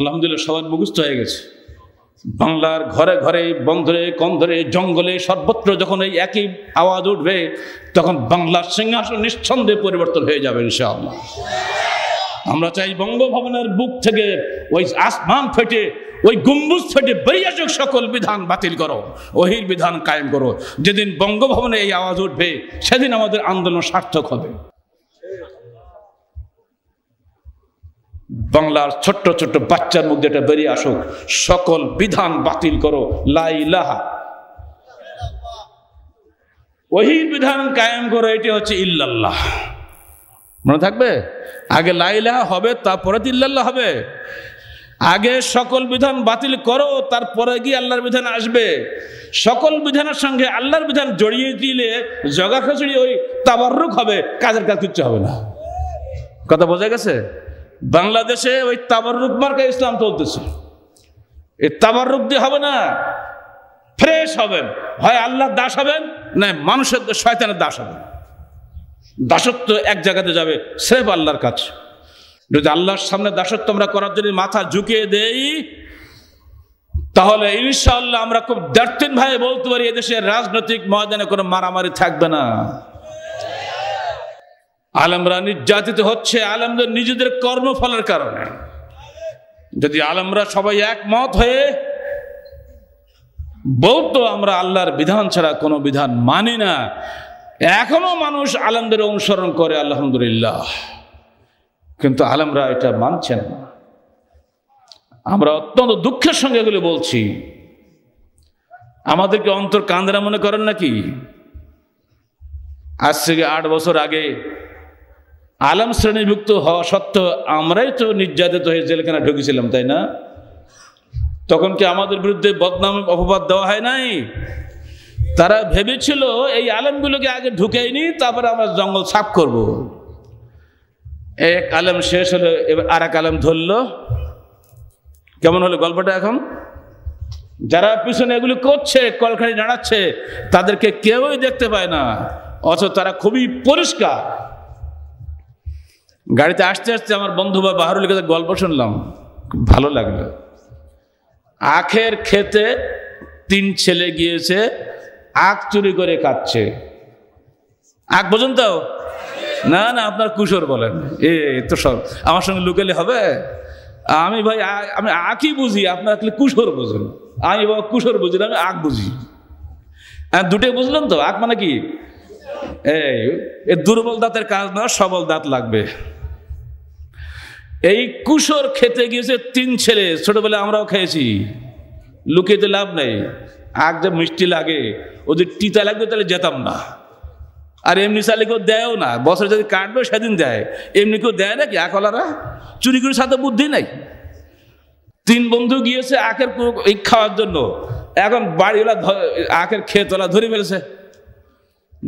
আলহামদুলিল্লাহ সবার মুখস্থ হয়ে গেছে বাংলার ঘরে ঘরে বন্ধরে কন্ধরে জঙ্গলে সর্বত্র যখন এই একই আওয়াজ উঠবে তখন বাংলার সিংহাসন নিঃসন্দেহে পরিবর্তন হয়ে যাবে ইনশাআল্লাহ আমরা চাই বঙ্গভবনের বুক থেকে ওই আসমান ফেটে ওই গম্বুজ ফেটে বেরিয়ে আসুক সকল বিধান বাতিল করো ওহির বিধান কায়েম করো যেদিন বঙ্গভবনে এই আওয়াজ উঠবে সেদিন আমাদের আন্দোলন সার্থক হবে বাংলার ছোট্ট ছোট্ট বাচ্চার মধ্যে এটা বেরিয়ে আসুক সকল বিধান বাতিল করো লাইলাহা ওই বিধান কায়েম করো এটি হচ্ছে ইল্লাল্লাহ মনে থাকবে আগে লাইলাহা হবে তারপরে ইল্লাল্লাহ হবে আগে সকল বিধান বাতিল করো তারপরে গিয়ে আল্লাহর বিধান আসবে সকল বিধানের সঙ্গে আল্লাহর বিধান জড়িয়ে দিলে জগা খেচুড়ি ওই তাবারুক হবে কাজের কাজ কিচ্ছু হবে না কথা বোঝা গেছে বাংলাদেশে ওই তাবারুক মার্কা ইসলাম চলতেছে এই তাবারুক দিয়ে হবে না ফ্রেশ হবেন হয় আল্লাহর দাস হবেন না মানুষের শয়তানের দাস হবেন দাসত্ব এক জায়গাতে যাবে সেফ আল্লাহর কাছে যদি আল্লাহর সামনে দাসত্ব আমরা করার জন্য মাথা ঝুঁকিয়ে দেই তাহলে ইনশাআল্লাহ আমরা খুব দার্তিন ভাই বলতে পারি এদেশের রাজনৈতিক ময়দানে কোনো মারামারি থাকবে না আলমরা নির্যাতিত হচ্ছে আলমদের নিজেদের কর্মফলের কারণে যদি আলমরা সবাই একমত হয়ে বলতো আমরা আল্লাহর বিধান ছাড়া কোনো বিধান মানি না এখনো মানুষ আলমদের অনুসরণ করে আলহামদুলিল্লাহ কিন্তু আলমরা এটা মানছেন না আমরা অত্যন্ত দুঃখের সঙ্গে এগুলি বলছি আমাদেরকে অন্তর কান্দরা মনে করেন নাকি আজ থেকে আট বছর আগে আলম শ্রেণীভুক্ত হওয়া সত্ত্বেও আমরাই তো নির্যাতিত হয়ে জেলখানা ঢুকেছিলাম তাই না তখন কি আমাদের বিরুদ্ধে বদনাম অপবাদ দেওয়া হয় নাই তারা ভেবেছিল এই আলেমগুলোকে আগে ঢুকেইনি তারপরে আমরা জঙ্গল সাফ করব। এক আলেম শেষ হলো এবার আর এক আলেম ধরল কেমন হলো গল্পটা এখন যারা পিছনে এগুলো করছে কলখানি নাড়াচ্ছে তাদেরকে কেউই দেখতে পায় না অথচ তারা খুবই পরিষ্কার গাড়িতে আসতে আসতে আমার বন্ধু বা বাহারুলের কাছে গল্প শুনলাম ভালো লাগলো আখের খেতে তিন ছেলে গিয়েছে আখ চুরি করে কাটছে আখ বোঝেন তো না না আপনার কুশোর বলেন এ তো সব আমার সঙ্গে লুকেলে হবে আমি ভাই আমি আখই বুঝি আপনার কুশোর বুঝুন আমি বাবা কুশোর বুঝি আমি আখ বুঝি দুটোই বুঝলেন তো আখ মানে কি এই দুর্বল দাঁতের কাজ না সবল দাঁত লাগবে এই কুশোর খেতে গিয়েছে তিন ছেলে ছোটবেলা আমরাও খেয়েছি তো লাভ নেই আগ যে মিষ্টি লাগে ওদের টিতা লাগবে তাহলে যেতাম না আর এমনি চালে কেউ দেয়ও না বছরে যদি কাটবে সেদিন দেয় এমনি কেউ দেয় নাকি আকলারা চুরি করে সাথে বুদ্ধি নাই তিন বন্ধু গিয়েছে আখের খাওয়ার জন্য এখন বাড়িওয়ালা আখের খেতলা ধরে ফেলেছে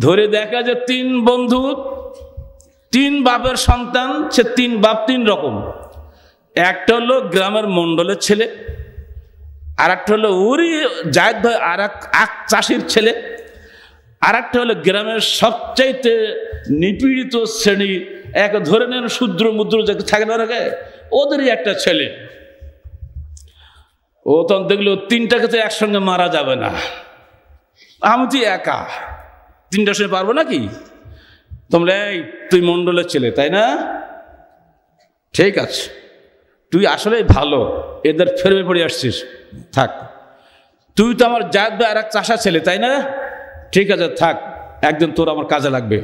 ধরে দেখা যে তিন বন্ধু তিন বাপের সন্তান সে তিন বাপ তিন রকম একটা হলো গ্রামের মণ্ডলের ছেলে আর একটা হলো উরি জায়দ ভাই আর এক চাষির ছেলে আর একটা হলো গ্রামের সবচাইতে নিপীড়িত শ্রেণী এক ধরে শুদ্র শূদ্র মুদ্র যাকে থাকে না ওদেরই একটা ছেলে ও তখন দেখলো তিনটাকে তো একসঙ্গে মারা যাবে না আমি একা তিনটার সঙ্গে পারবো নাকি তোমরা এই তুই মণ্ডলের ছেলে তাই না ঠিক আছে তুই আসলে ভালো এদের ফেরবে পড়ে আসছিস থাক তুই তো আমার জাত বা আর এক চাষা ছেলে তাই না ঠিক আছে থাক একদিন তোর আমার কাজে লাগবে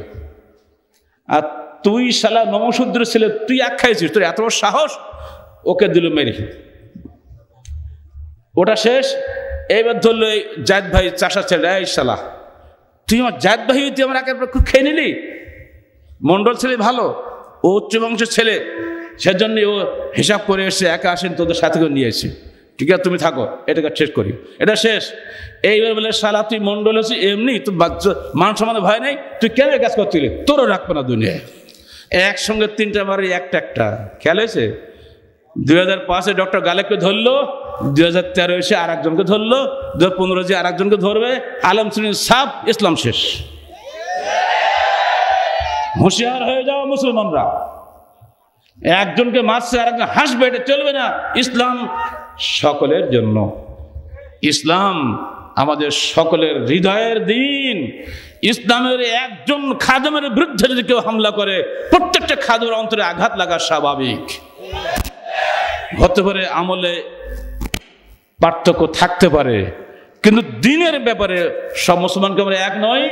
আর তুই শালা নমশূদ্র ছেলে তুই এক খাইছিস তোর এত বড় সাহস ওকে দিল মেরি ওটা শেষ এইবার ধরলো জায়দ ভাই চাষা ছেলে এই শালা তুই আমার জায়দ ভাই তুই আমার একের পক্ষ খেয়ে নিলি মন্ডল ছেলে ভালো ও উচ্চ বংশের ছেলে সেজন্য ও হিসাব করে এসে একা আসেন তোদের সাথে করে নিয়ে এসে ঠিক আছে তুমি থাকো এটাকে শেষ করি এটা শেষ এইবার বলে সালা তুই মন্ডল হচ্ছে এমনি তো মান সমানে ভয় নেই তুই কেন কাজ করছিলি তোরও রাখবে না দুনিয়ায় একসঙ্গে তিনটা মারি একটা একটা খেয়াল হয়েছে দুই হাজার পাঁচে ডক্টর গালেককে ধরলো দুই হাজার তেরো এসে আর একজনকে ধরলো দু হাজার পনেরো যে আর একজনকে ধরবে আলম শ্রেণীর সাপ ইসলাম শেষ হুঁশিয়ার হয়ে যাও মুসলমানরা একজনকে মারছে আর একজন হাসবে এটা চলবে না ইসলাম সকলের জন্য ইসলাম আমাদের সকলের হৃদয়ের দিন ইসলামের একজন খাদমের বিরুদ্ধে যদি কেউ হামলা করে প্রত্যেকটা খাদমের অন্তরে আঘাত লাগা স্বাভাবিক হতে পারে আমলে পার্থক্য থাকতে পারে কিন্তু দিনের ব্যাপারে সব মুসলমানকে আমরা এক নয়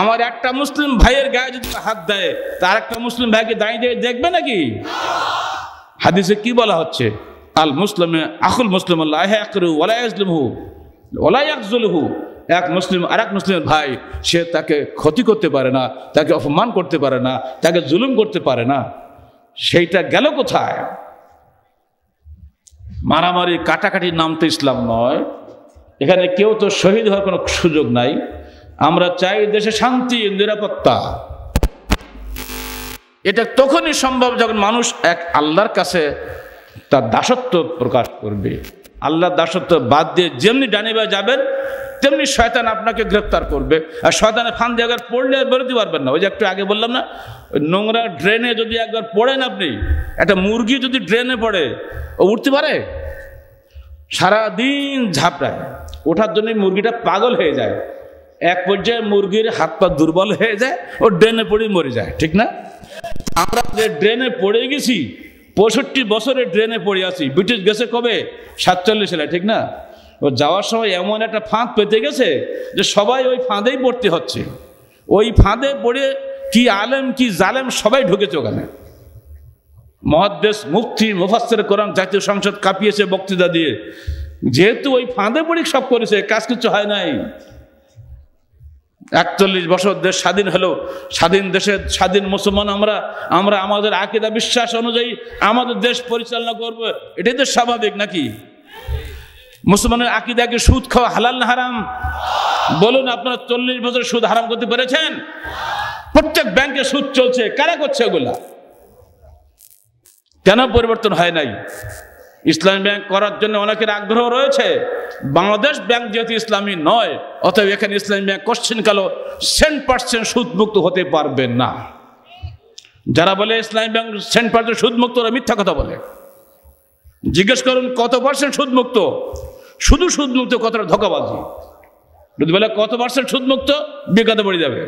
আমার একটা মুসলিম ভাইয়ের গায়ে যদি হাত দেয় তার একটা মুসলিম ভাইকে দাঁড়িয়ে দিয়ে দেখবে নাকি হাদিসে কি বলা হচ্ছে আল মুসলিমে আখুল মুসলিম হু হু এক মুসলিম আর এক মুসলিমের ভাই সে তাকে ক্ষতি করতে পারে না তাকে অপমান করতে পারে না তাকে জুলুম করতে পারে না সেইটা গেল কোথায় মারামারি কাটাকাটির নাম তো ইসলাম নয় এখানে কেউ তো শহীদ হওয়ার কোনো সুযোগ নাই আমরা চাই দেশে শান্তি নিরাপত্তা এটা তখনই সম্ভব যখন মানুষ এক আল্লাহর কাছে তার দাসত্ব প্রকাশ করবে আল্লাহ দাসত্ব বাদ দিয়ে যেমনি ডানিবা যাবেন তেমনি শয়তান আপনাকে গ্রেপ্তার করবে আর শয়তানে ফান দিয়ে একবার পড়লে আর বেরোতে পারবেন না ওই যে একটু আগে বললাম না ওই নোংরা ড্রেনে যদি একবার পড়েন আপনি একটা মুরগি যদি ড্রেনে পড়ে ও উঠতে পারে সারাদিন ঝাপড়ায় ওঠার জন্যই মুরগিটা পাগল হয়ে যায় এক পর্যায়ে মুরগির হাত পা দুর্বল হয়ে যায় ও ড্রেনে পড়ে মরে যায় ঠিক না আমরা যে ড্রেনে পড়ে গেছি পঁয়ষট্টি বছরে ড্রেনে পড়ে আছি ব্রিটিশ গেছে কবে সাতচল্লিশ সালে ঠিক না ও যাওয়ার সময় এমন একটা ফাঁদ পেতে গেছে যে সবাই ওই ফাঁদেই পড়তে হচ্ছে ওই ফাঁদে পড়ে কি আলেম কি জালেম সবাই ঢুকেছে ওখানে মহাদেশ মুফতি মুফাস্তের কোরআন জাতীয় সংসদ কাঁপিয়েছে বক্তৃতা দিয়ে যেহেতু ওই ফাঁদে পড়ি সব করেছে কাজ কিছু হয় নাই একচল্লিশ বছর দেশ স্বাধীন হলো স্বাধীন দেশে স্বাধীন মুসলমান আমরা আমরা আমাদের আকিদা বিশ্বাস অনুযায়ী আমাদের দেশ পরিচালনা করব এটাই তো স্বাভাবিক নাকি মুসলমানের আকিদাকে সুদ খাওয়া হালাল না হারাম বলুন আপনারা চল্লিশ বছর সুদ হারাম করতে পেরেছেন প্রত্যেক ব্যাংকে সুদ চলছে কারা করছে ওগুলা কেন পরিবর্তন হয় নাই ইসলামী ব্যাংক করার জন্য অনেকের আগ্রহ রয়েছে বাংলাদেশ ব্যাংক যেহেতু ইসলামী নয় অতএব এখানে ইসলামী ব্যাংক কালো সেন্ট পার্সেন্ট সুদমুক্ত হতে পারবে না যারা বলে ইসলামী ব্যাংক সেন্ট পার্সেন্ট সুদমুক্ত ওরা মিথ্যা কথা বলে জিজ্ঞেস করুন কত পার্সেন্ট সুদমুক্ত শুধু সুদমুক্ত কতটা ধোকাবাজি যদি বলে কত পার্সেন্ট সুদমুক্ত বিজ্ঞাত পড়ে যাবে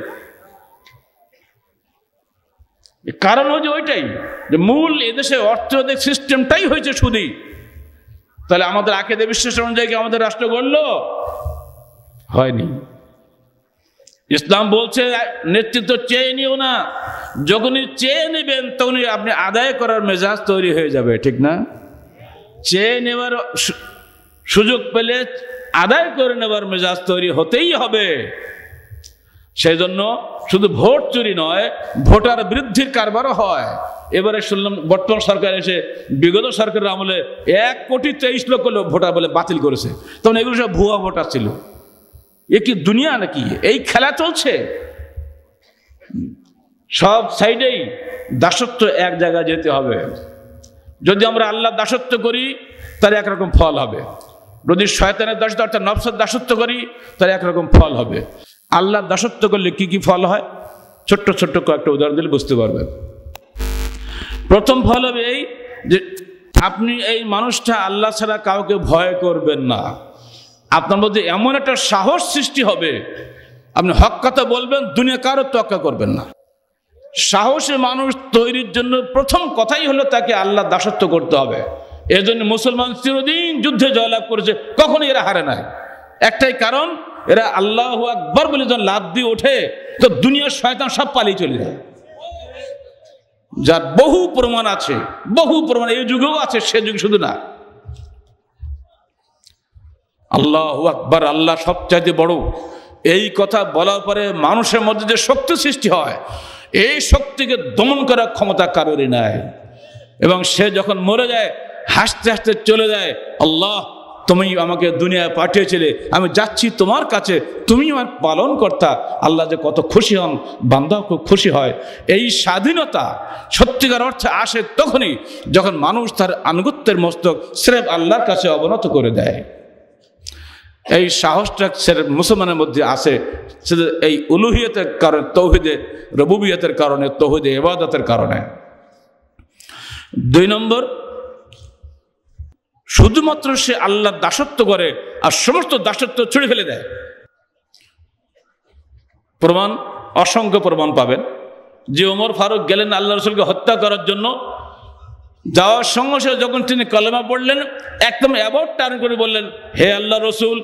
কারণ হচ্ছে ওইটাই যে মূল এদেশে অর্থনৈতিক সিস্টেমটাই হয়েছে শুধুই তাহলে আমাদের আকেদে বিশ্বাস অনুযায়ী কি আমাদের রাষ্ট্র গড়ল হয়নি ইসলাম বলছে নেতৃত্ব চেয়ে নিও না যখনই চেয়ে নেবেন তখনই আপনি আদায় করার মেজাজ তৈরি হয়ে যাবে ঠিক না চেয়ে নেওয়ার সুযোগ পেলে আদায় করে নেওয়ার মেজাজ তৈরি হতেই হবে সেই জন্য শুধু ভোট চুরি নয় ভোটার বৃদ্ধির কারবারও হয় এবারে শুনলাম বর্তমান সরকার এসে বিগত সরকারের আমলে এক কোটি তেইশ লক্ষ লোক ভোটার বলে বাতিল করেছে তখন এগুলো সব ভুয়া ভোটার ছিল এ কি দুনিয়া নাকি এই খেলা চলছে সব সাইডেই দাসত্ব এক জায়গায় যেতে হবে যদি আমরা আল্লাহ দাসত্ব করি তার একরকম ফল হবে যদি শয়তানের দাসত্ব অর্থাৎ নবসার দাসত্ব করি তার একরকম ফল হবে আল্লাহ দাসত্ব করলে কি কি ফল হয় ছোট্ট ছোট্ট কয়েকটা উদাহরণ দিলে বুঝতে পারবেন প্রথম ফল হবে এই যে আপনি এই মানুষটা আল্লাহ ছাড়া কাউকে ভয় করবেন না আপনার মধ্যে এমন একটা সাহস সৃষ্টি হবে আপনি হক কথা বলবেন দুনিয়া কারো তোয়াক্কা করবেন না সাহসী মানুষ তৈরির জন্য প্রথম কথাই হলো তাকে আল্লাহ দাসত্ব করতে হবে এজন্য মুসলমান চিরদিন যুদ্ধে জয়লাভ করেছে কখনই এরা হারে নাই একটাই কারণ এরা আল্লাহ আকবর বলে যখন লাভ দিয়ে ওঠে তো দুনিয়ার শয়তান সব পালিয়ে চলে যায় যার বহু প্রমাণ আছে বহু প্রমাণ এই যুগেও আছে সে যুগ শুধু না আল্লাহ আকবর আল্লাহ সবচাইতে বড় এই কথা বলার পরে মানুষের মধ্যে যে শক্তি সৃষ্টি হয় এই শক্তিকে দমন করার ক্ষমতা কারোরই নাই এবং সে যখন মরে যায় হাসতে হাসতে চলে যায় আল্লাহ তুমি আমাকে দুনিয়ায় পাঠিয়েছিলে আমি যাচ্ছি তোমার কাছে তুমি আমার পালন কর্তা আল্লাহ যে কত খুশি হন বান্ধব খুব খুশি হয় এই স্বাধীনতা সত্যিকার অর্থে আসে তখনই যখন মানুষ তার আনুগত্যের মস্তক স্রেফ আল্লাহর কাছে অবনত করে দেয় এই সাহসটা মুসলমানের মধ্যে আসে সে এই উলুহিয়তের কারণে তৌহিদে রবুবিয়তের কারণে তৌহিদে এবাদতের কারণে দুই নম্বর শুধুমাত্র সে আল্লাহর দাসত্ব করে আর সমস্ত দাসত্ব ছুড়ে ফেলে দেয় প্রমাণ অসংখ্য প্রমাণ পাবেন যে ওমর ফারুক গেলেন আল্লাহ রসুলকে হত্যা করার জন্য যাওয়ার সঙ্গে সঙ্গে যখন তিনি কলেমা পড়লেন একদম অ্যাবাউট টার্ন করে বললেন হে আল্লাহ রসুল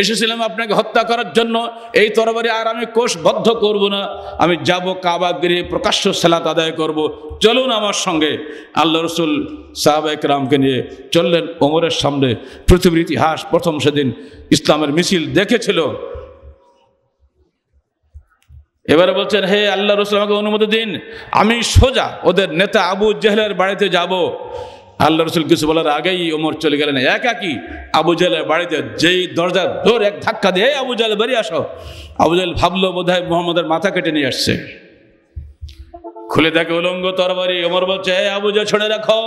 এসেছিলাম আপনাকে হত্যা করার জন্য এই তরবারি আর আমি কোষবদ্ধ করব না আমি যাব কাবা গিরে প্রকাশ্য সেলাত আদায় করব চলুন আমার সঙ্গে আল্লাহ রসুল সাহাবেক রামকে নিয়ে চললেন ওমরের সামনে পৃথিবীর ইতিহাস প্রথম সেদিন ইসলামের মিছিল দেখেছিল এবারে বলছেন হে আল্লাহ রসুল আমাকে অনুমতি দিন আমি সোজা ওদের নেতা আবু জেহলের বাড়িতে যাব আল্লাহ রসুল কিছু বলার আগেই ওমর চলে গেলেন একাকি আবু জাহেলের বাড়িতে যেই দরজা ধর এক ধাক্কা দিয়ে আবু জাহেল বেরিয়ে আসো আবু জাহেল ভাবলো বোধ হয় মোহাম্মদের মাথা কেটে নিয়ে আসছে খুলে দেখে উলঙ্গ তরবারি ওমর বলছে হে আবু জাহেল ছেড়ে রাখো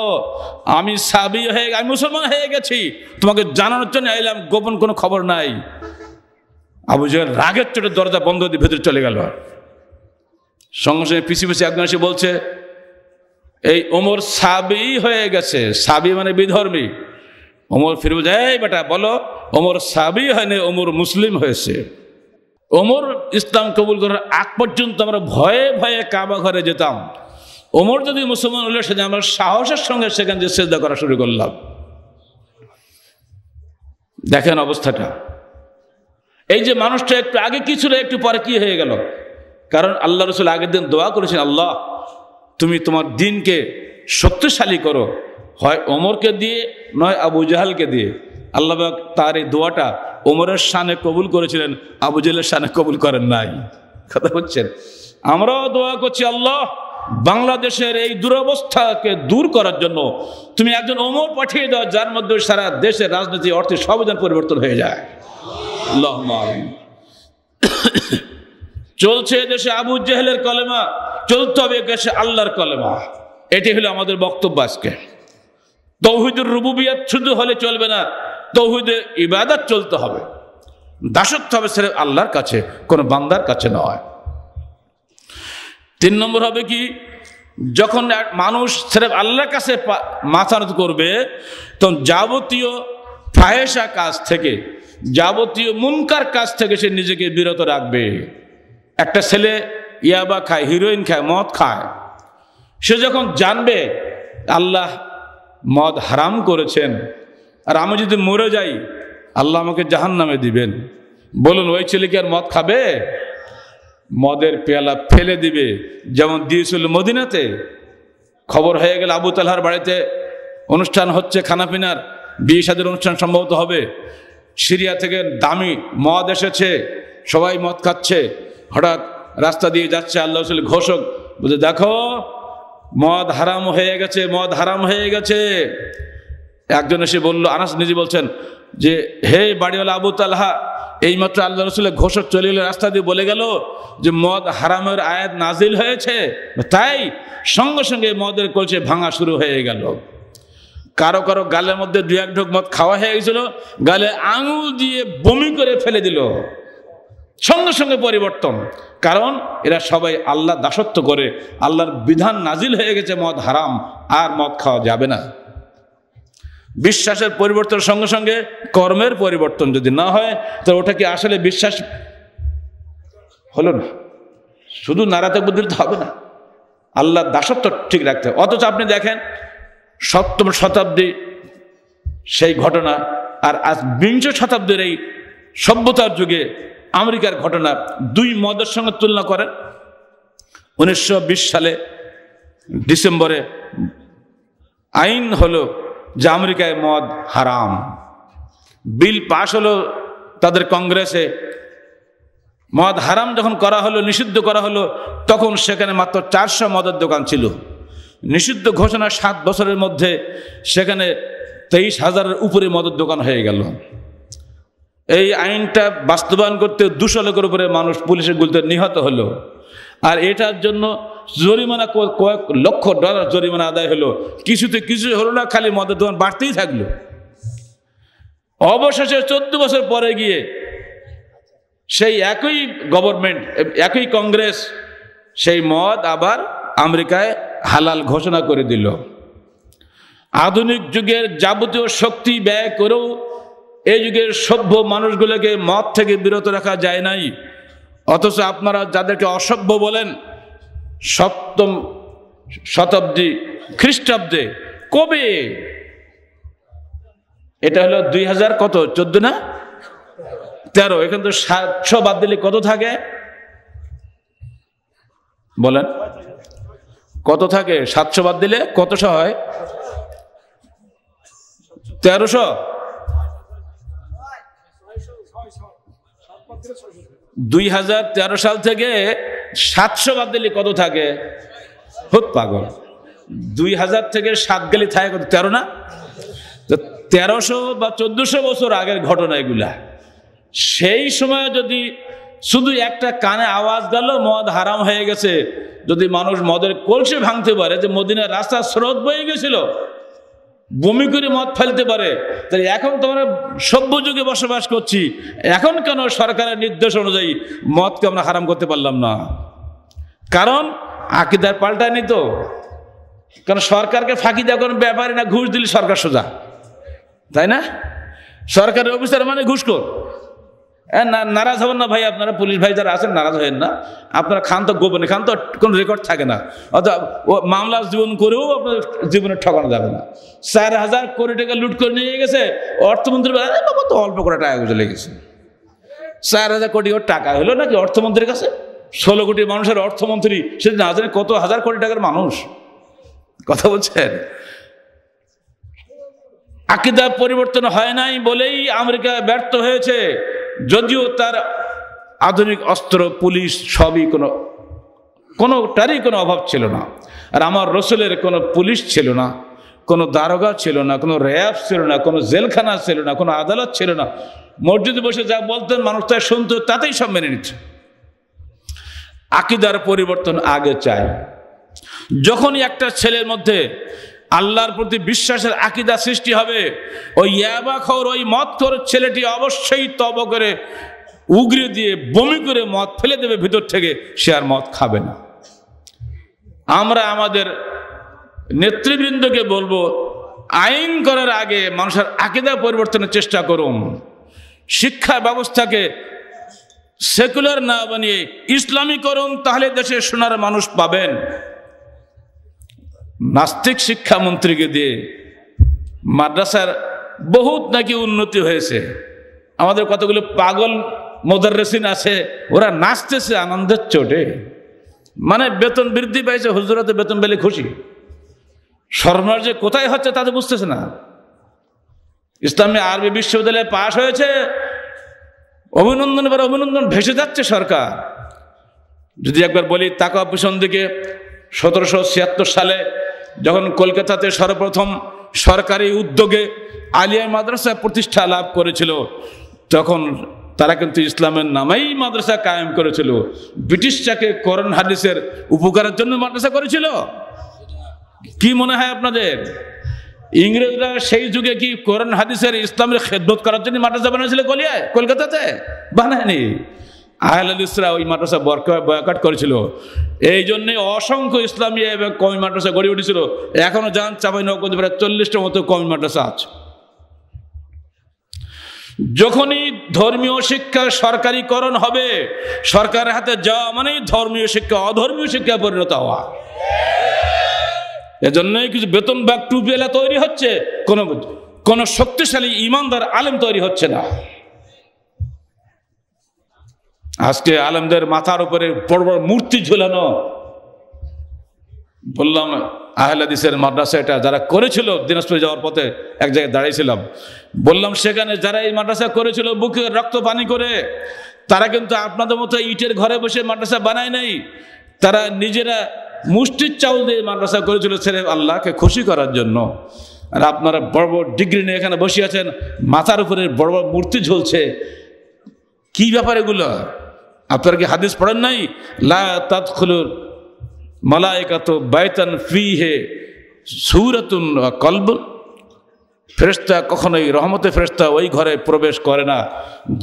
আমি সাবি হয়ে আমি মুসলমান হয়ে গেছি তোমাকে জানানোর জন্য এলাম গোপন কোনো খবর নাই আবু জাহেল রাগের চোটে দরজা বন্ধ দিয়ে ভেতরে চলে গেল সঙ্গে সঙ্গে পিসি পিসি একজন এসে বলছে এই ওমর সাবি হয়ে গেছে সাবি মানে বিধর্মী ওমর ফিরে যায় বেটা বলো ওমর সাবি হয়নি ওমর মুসলিম হয়েছে ওমর ইসলাম কবুল করার আগ পর্যন্ত আমরা ভয়ে ভয়ে কাবা ঘরে যেতাম ওমর যদি মুসলমান হলে সেটা আমরা সাহসের সঙ্গে সেখান থেকে শ্রদ্ধা করা শুরু করলাম দেখেন অবস্থাটা এই যে মানুষটা একটু আগে কি ছিল একটু পরে কি হয়ে গেল কারণ আল্লাহ রসুল আগের দিন দোয়া করেছেন আল্লাহ তুমি তোমার দিনকে শক্তিশালী করো হয় ওমরকে দিয়ে নয় আবু জাহালকে দিয়ে আল্লাহ তার এই দোয়াটা ওমরের সানে কবুল করেছিলেন আবু জাহালের সানে কবুল করেন নাই কথা হচ্ছেন আমরাও দোয়া করছি আল্লাহ বাংলাদেশের এই দুরবস্থাকে দূর করার জন্য তুমি একজন ওমর পাঠিয়ে দাও যার মধ্যে সারা দেশের রাজনীতি অর্থে সবজন পরিবর্তন হয়ে যায় চলছে দেশে আবু জেহেলের কলেমা চলতে হবে দেশে আল্লাহর কলেমা এটি হলো আমাদের বক্তব্য আজকে তৌহিদুর রুবুবিয়াত শুধু হলে চলবে না তৌহিদে ইবাদত চলতে হবে দাসত্ব হবে সে আল্লাহর কাছে কোনো বান্দার কাছে নয় তিন নম্বর হবে কি যখন মানুষ সেরেফ আল্লাহর কাছে মাথা করবে তখন যাবতীয় ফাহেসা কাজ থেকে যাবতীয় মুনকার কাজ থেকে সে নিজেকে বিরত রাখবে একটা ছেলে ইয়াবা খায় হিরোইন খায় মদ খায় সে যখন জানবে আল্লাহ মদ হারাম করেছেন আর আমি যদি মরে যাই আল্লাহ আমাকে জাহান নামে দিবেন বলুন ওই ছেলেকে আর মদ খাবে মদের পেয়ালা ফেলে দিবে যেমন দিয়েছিল মদিনাতে খবর হয়ে গেল আবু তালহার বাড়িতে অনুষ্ঠান হচ্ছে খানাপিনার বিয়ে সাদের অনুষ্ঠান সম্ভবত হবে সিরিয়া থেকে দামি মদ এসেছে সবাই মদ খাচ্ছে হঠাৎ রাস্তা দিয়ে যাচ্ছে আল্লাহ রসুল ঘোষক বলছে দেখো মদ হারাম হয়ে গেছে মদ হারাম হয়ে গেছে একজন এসে বলল আনাস নিজে বলছেন যে হে বাড়িওয়ালা আবু তালহা এইমাত্র আল্লাহ রসুলের ঘোষক চলে গেলে রাস্তা দিয়ে বলে গেল যে মদ হারামের আয়াত নাজিল হয়েছে তাই সঙ্গে সঙ্গে মদের কলছে ভাঙা শুরু হয়ে গেল কারো কারো গালের মধ্যে দু এক ঢোক মত খাওয়া হয়ে গেছিল গালে আঙুল দিয়ে বমি করে ফেলে দিল সঙ্গে সঙ্গে পরিবর্তন কারণ এরা সবাই আল্লাহ দাসত্ব করে আল্লাহর বিধান নাজিল হয়ে গেছে মদ হারাম আর মদ খাওয়া যাবে না বিশ্বাসের পরিবর্তন সঙ্গে সঙ্গে কর্মের পরিবর্তন যদি না হয় তো ওটা কি আসলে বিশ্বাস হলো না শুধু নারাতে বুদ্ধির হবে না আল্লাহ দাসত্ব ঠিক রাখতে অথচ আপনি দেখেন সপ্তম শতাব্দী সেই ঘটনা আর আজ বিংশ শতাব্দীর এই সভ্যতার যুগে আমেরিকার ঘটনা দুই মদের সঙ্গে তুলনা করেন উনিশশো সালে ডিসেম্বরে আইন হলো যে আমেরিকায় মদ হারাম বিল পাশ হলো তাদের কংগ্রেসে মদ হারাম যখন করা হলো নিষিদ্ধ করা হলো তখন সেখানে মাত্র চারশো মদের দোকান ছিল নিষিদ্ধ ঘোষণা সাত বছরের মধ্যে সেখানে তেইশ হাজারের উপরে মদের দোকান হয়ে গেল এই আইনটা বাস্তবায়ন করতে দুশো লোকের উপরে মানুষ পুলিশের গুলিতে নিহত হলো আর এটার জন্য জরিমানা কয়েক লক্ষ ডলার জরিমানা আদায় হলো কিছুতে কিছু হলো না খালি মদের দোকান বাড়তেই থাকলো অবশেষে চোদ্দ বছর পরে গিয়ে সেই একই গভর্নমেন্ট একই কংগ্রেস সেই মদ আবার আমেরিকায় হালাল ঘোষণা করে দিল আধুনিক যুগের যাবতীয় শক্তি ব্যয় করেও এই যুগের সভ্য মানুষগুলোকে মত থেকে বিরত রাখা যায় নাই অথচ আপনারা যাদেরকে অসভ্য বলেন সপ্তম শতাব্দী খ্রিস্টাব্দে কবে এটা হলো দুই হাজার কত চোদ্দ না তেরো এখান তো সাতশো বাদ দিলে কত থাকে বলেন কত থাকে সাতশো বাদ দিলে কতশো হয় তেরোশো দুই হাজার তেরো সাল থেকে সাতশো বাদ দিলে কত থাকে হুত পাগল দুই হাজার থেকে সাত গেলে থাকে কত তেরো না তেরোশো বা চোদ্দশো বছর আগের ঘটনা এগুলা সেই সময় যদি শুধু একটা কানে আওয়াজ গেল মদ হারাম হয়ে গেছে যদি মানুষ মদের কলসে ভাঙতে পারে যে মদিনার রাস্তা স্রোত বয়ে গেছিল বমি করে মদ ফেলতে পারে তাই এখন তো আমরা সভ্য যুগে বসবাস করছি এখন কেন সরকারের নির্দেশ অনুযায়ী মদকে আমরা হারাম করতে পারলাম না কারণ আকিদার পাল্টায়নি তো কারণ সরকারকে ফাঁকি দেওয়া কোনো ব্যাপারই না ঘুষ দিলে সরকার সোজা তাই না সরকারের অফিসার মানে ঘুষখোর হ্যাঁ নারাজ হবেন না ভাই আপনারা পুলিশ ভাই যারা আছেন নারাজ হবেন না আপনারা খান তো গোপনে খান তো কোনো রেকর্ড থাকে না অর্থাৎ ও মামলা জীবন করেও আপনার জীবনে ঠকানো যাবে না চার হাজার কোটি টাকা লুট করে নিয়ে গেছে অর্থমন্ত্রী বাবা তো অল্প করে টাকা চলে গেছে চার হাজার কোটি টাকা হলো নাকি অর্থমন্ত্রীর কাছে ষোলো কোটি মানুষের অর্থমন্ত্রী সে না জানে কত হাজার কোটি টাকার মানুষ কথা বলছেন আকিদা পরিবর্তন হয় নাই বলেই আমেরিকা ব্যর্থ হয়েছে যদিও তার আধুনিক অস্ত্র পুলিশ সবই কোনো কোনোটারই কোনো অভাব ছিল না আর আমার রসুলের কোনো পুলিশ ছিল না কোনো দারোগা ছিল না কোনো র্যাব ছিল না কোনো জেলখানা ছিল না কোনো আদালত ছিল না মসজিদে বসে যা বলতেন মানুষ তাই শুনত তাতেই সব মেনে নিচ্ছে আকিদার পরিবর্তন আগে চায় যখনই একটা ছেলের মধ্যে আল্লাহর প্রতি বিশ্বাসের আকিদা সৃষ্টি হবে ওই ইয়াবাখর ওই মতখর ছেলেটি অবশ্যই তব করে উগরে দিয়ে বমি করে মদ ফেলে দেবে ভিতর থেকে সে আর মদ খাবে না আমরা আমাদের নেতৃবৃন্দকে বলবো আইন করার আগে মানুষের আকিদা পরিবর্তনের চেষ্টা করুন শিক্ষা ব্যবস্থাকে সেকুলার না বানিয়ে ইসলামী করুন তাহলে দেশে সোনার মানুষ পাবেন নাস্তিক শিক্ষামন্ত্রীকে দিয়ে মাদ্রাসার বহুত নাকি উন্নতি হয়েছে আমাদের কতগুলো পাগল রেসিন আছে ওরা নাচতেছে আনন্দের চোটে মানে বেতন বৃদ্ধি পাইছে হুজুরাতে বেতন পেলে খুশি শর্মার যে কোথায় হচ্ছে তাতে বুঝতেছে না ইসলামী আরবি বিশ্ববিদ্যালয়ে পাশ হয়েছে অভিনন্দন এবার অভিনন্দন ভেসে যাচ্ছে সরকার যদি একবার বলি তাকা পিছন দিকে সতেরোশো সালে যখন কলকাতাতে সর্বপ্রথম সরকারি উদ্যোগে আলিয়া মাদ্রাসা প্রতিষ্ঠা লাভ করেছিল তখন তারা কিন্তু ইসলামের নামেই মাদ্রাসা কায়েম করেছিল ব্রিটিশটাকে করন হাদিসের উপকারের জন্য মাদ্রাসা করেছিল কি মনে হয় আপনাদের ইংরেজরা সেই যুগে কি করন হাদিসের ইসলামের খেদবোধ করার জন্য মাদ্রাসা বানিয়েছিল কলিয়ায় কলকাতাতে বানায়নি আহলাদ ইসরা ওই মাদ্রাসা বয়কাট করেছিল এই জন্য অসংখ্য ইসলামী এবং কমি মাদ্রাসা গড়ে উঠেছিল এখনও যান চাপাই নৌকন্দি প্রায় চল্লিশটা মতো কমি মাদ্রাসা আছে যখনই ধর্মীয় শিক্ষা সরকারিকরণ হবে সরকারের হাতে যাওয়া মানেই ধর্মীয় শিক্ষা অধর্মীয় শিক্ষায় পরিণত হওয়া এজন্যই কিছু বেতন ব্যাগ টুপেলা তৈরি হচ্ছে কোনো কোনো শক্তিশালী ইমানদার আলেম তৈরি হচ্ছে না আজকে আলমদের মাথার উপরে বড় বড় মূর্তি ঝুলানো বললাম আহলাদিসের মাদ্রাসা এটা যারা করেছিল দিনাজপুরে যাওয়ার পথে এক জায়গায় দাঁড়িয়েছিলাম বললাম সেখানে যারা এই মাদ্রাসা করেছিল বুকে রক্ত পানি করে তারা কিন্তু আপনাদের মতো ইটের ঘরে বসে মাদ্রাসা বানায় নাই তারা নিজেরা মুষ্টির চাউল দিয়ে মাদ্রাসা করেছিল ছেলে আল্লাহকে খুশি করার জন্য আর আপনারা বড় বড় ডিগ্রি নিয়ে এখানে বসে আছেন মাথার উপরে বড় বড় মূর্তি ঝুলছে কি ব্যাপার এগুলো আপনারা কি হাদিস পড়েন নাই লা তাৎখুলুর মালায়কাত বায়তান হে সুরাতুন কলব ফেরেস্তা কখনোই রহমতে ফেরেস্তা ওই ঘরে প্রবেশ করে না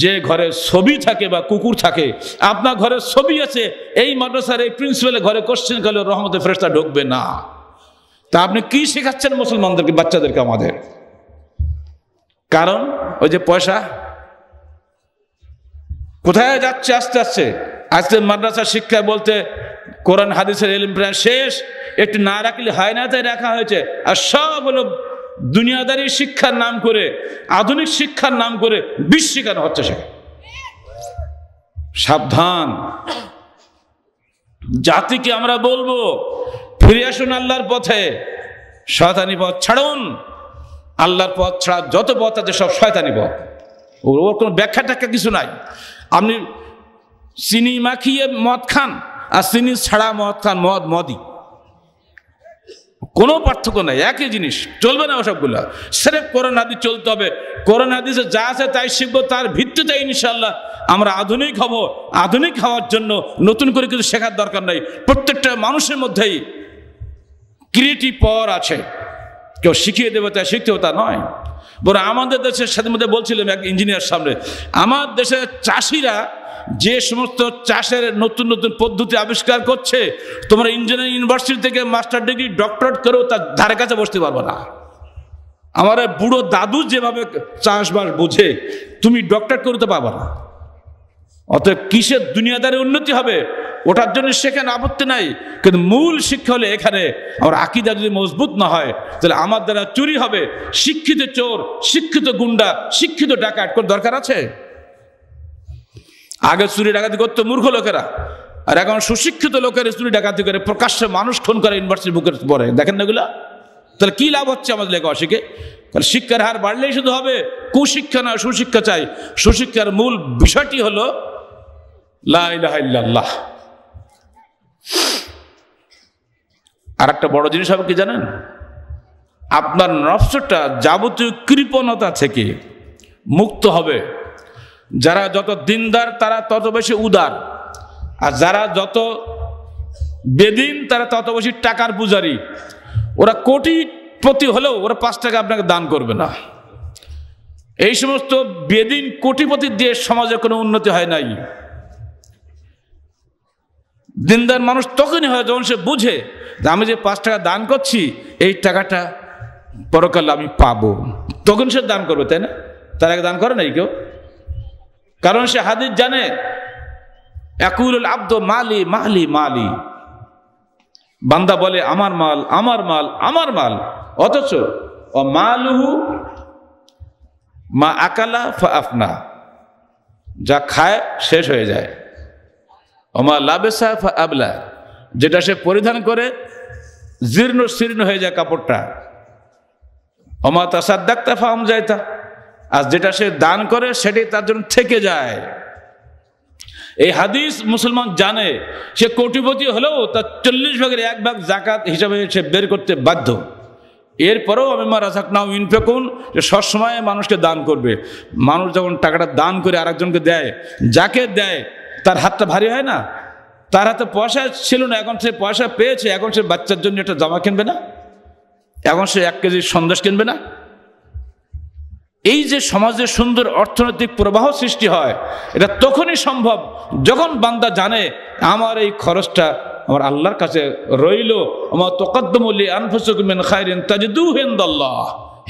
যে ঘরে ছবি থাকে বা কুকুর থাকে আপনার ঘরে ছবি আছে এই মাদ্রাসার এই প্রিন্সিপালের ঘরে কোশ্চেন করলে রহমতে ফেরেস্তা ঢুকবে না তা আপনি কি শেখাচ্ছেন মুসলমানদেরকে বাচ্চাদেরকে আমাদের কারণ ওই যে পয়সা কোথায় যাচ্ছে আস্তে আস্তে আজকে মাদ্রাসা শিক্ষায় বলতে কোরআন হাদিসের এলিম প্রায় শেষ একটু না রাখলে হয় না তাই রাখা হয়েছে আর সব হলো দুনিয়াদারি শিক্ষার নাম করে আধুনিক শিক্ষার নাম করে বিশ্ব কেন হচ্ছে সেখানে সাবধান জাতিকে আমরা বলবো ফিরে আসুন আল্লাহর পথে শয়তানি পথ ছাড়ুন আল্লাহর পথ ছাড়া যত পথ আছে সব শয়তানি পথ ওর কোনো ব্যাখ্যা ট্যাখ্যা কিছু নাই আপনি চিনি মাখিয়ে মদ খান আর চিনি ছাড়া মদ খান মদ মদি কোনো পার্থক্য নাই একই জিনিস চলবে না ওসবগুলো সেরেফ করোনা আদি চলতে হবে করোনা হাদিসে যা আছে তাই শিখবো তার ভিত্তিতে ইনশাল্লাহ আমরা আধুনিক হব আধুনিক হওয়ার জন্য নতুন করে কিছু শেখার দরকার নাই প্রত্যেকটা মানুষের মধ্যেই ক্রিয়েটিভ পাওয়ার আছে কেউ শিখিয়ে দেবে তাই শিখতে হবে তা নয় বরং আমাদের দেশের সাথে মধ্যে বলছিলাম এক ইঞ্জিনিয়ার সামনে আমার দেশের চাষিরা যে সমস্ত চাষের নতুন নতুন পদ্ধতি আবিষ্কার করছে তোমরা ইঞ্জিনিয়ারিং ইউনিভার্সিটি থেকে মাস্টার ডিগ্রি ডক্টরেট করেও তার ধারে কাছে বসতে পারবো না আমার বুড়ো দাদু যেভাবে চাষবাস বোঝে তুমি ডক্টরেট করতে পারবো না অতএব কিসের দুনিয়াদারে উন্নতি হবে ওটার জন্য সেখানে আপত্তি নাই কিন্তু মূল শিক্ষা হলে এখানে আমার আকিদা যদি মজবুত না হয় তাহলে আমার দ্বারা চুরি হবে শিক্ষিত চোর শিক্ষিত গুন্ডা শিক্ষিত ডাকাত কোন দরকার আছে আগে চুরি ডাকাতি করতো মূর্খ লোকেরা আর এখন সুশিক্ষিত লোকের চুরি ডাকাতি করে প্রকাশ্যে মানুষ খুন করে ইউনিভার্সিটি বুকের পরে দেখেন না এগুলা তাহলে কী লাভ হচ্ছে আমাদের লেখা শিখে তাহলে শিক্ষার হার বাড়লেই শুধু হবে কুশিক্ষা না সুশিক্ষা চাই সুশিক্ষার মূল বিষয়টি হলো লাহ আর একটা বড় জিনিস হবে কি জানেন আপনার নফসটা যাবতীয় কৃপণতা থেকে মুক্ত হবে যারা যত দিনদার তারা তত বেশি উদার আর যারা যত বেদিন তারা তত বেশি টাকার পূজারী ওরা কোটিপতি হলেও ওরা পাঁচ টাকা আপনাকে দান করবে না এই সমস্ত বেদিন কোটিপতি দিয়ে সমাজে কোনো উন্নতি হয় নাই দিনদার মানুষ তখনই হয় যখন সে বুঝে যে আমি যে পাঁচ টাকা দান করছি এই টাকাটা পরকালে আমি পাবো তখন সে দান করবে তাই না তার আগে দান করে নাই কেউ কারণ সে হাদিস জানে একুল আব্দ মালি মালি মালি বান্দা বলে আমার মাল আমার মাল আমার মাল অথচ ও মালুহু মা আকালা ফা আফনা যা খায় শেষ হয়ে যায় অমা লাবেসা আবলা যেটা সে পরিধান করে জীর্ণ শীর্ণ হয়ে যায় কাপড়টা অমা তা সাদ্দাক্তা ফাম তা আর যেটা সে দান করে সেটি তার জন্য থেকে যায় এই হাদিস মুসলমান জানে সে কোটিপতি হলেও তার চল্লিশ ভাগের এক ভাগ জাকাত হিসাবে সে বের করতে বাধ্য এরপরেও আমি মা রাজাক নাও ইনফেকুন যে সবসময় মানুষকে দান করবে মানুষ যখন টাকাটা দান করে আরেকজনকে দেয় যাকে দেয় তার হাতটা ভারী হয় না তার হাতে পয়সা ছিল না এখন সে পয়সা পেয়েছে এখন সে বাচ্চার জন্য একটা জামা কিনবে না এখন সে এক কেজি সন্দেশ কিনবে না এই যে সমাজে সুন্দর অর্থনৈতিক প্রবাহ সৃষ্টি হয় এটা তখনই সম্ভব যখন বান্দা জানে আমার এই খরচটা আমার আল্লাহর কাছে রইল আমার তোকাদ্দমলি আনফুসুক মেন খায়রেন তাজিদু হেন্দাল্লাহ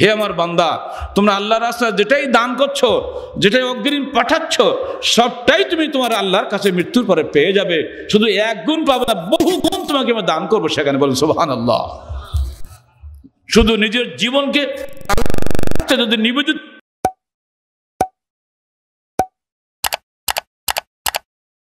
হে আমার বান্দা তোমরা আল্লাহ রাস্তা যেটাই দান করছো যেটাই অগ্রিম পাঠাচ্ছ সবটাই তুমি তোমার আল্লাহর কাছে মৃত্যুর পরে পেয়ে যাবে শুধু এক গুণ পাবে না বহু গুণ তোমাকে আমি দান করবো সেখানে বলেন সোহান আল্লাহ শুধু নিজের জীবনকে যদি নিবেদিত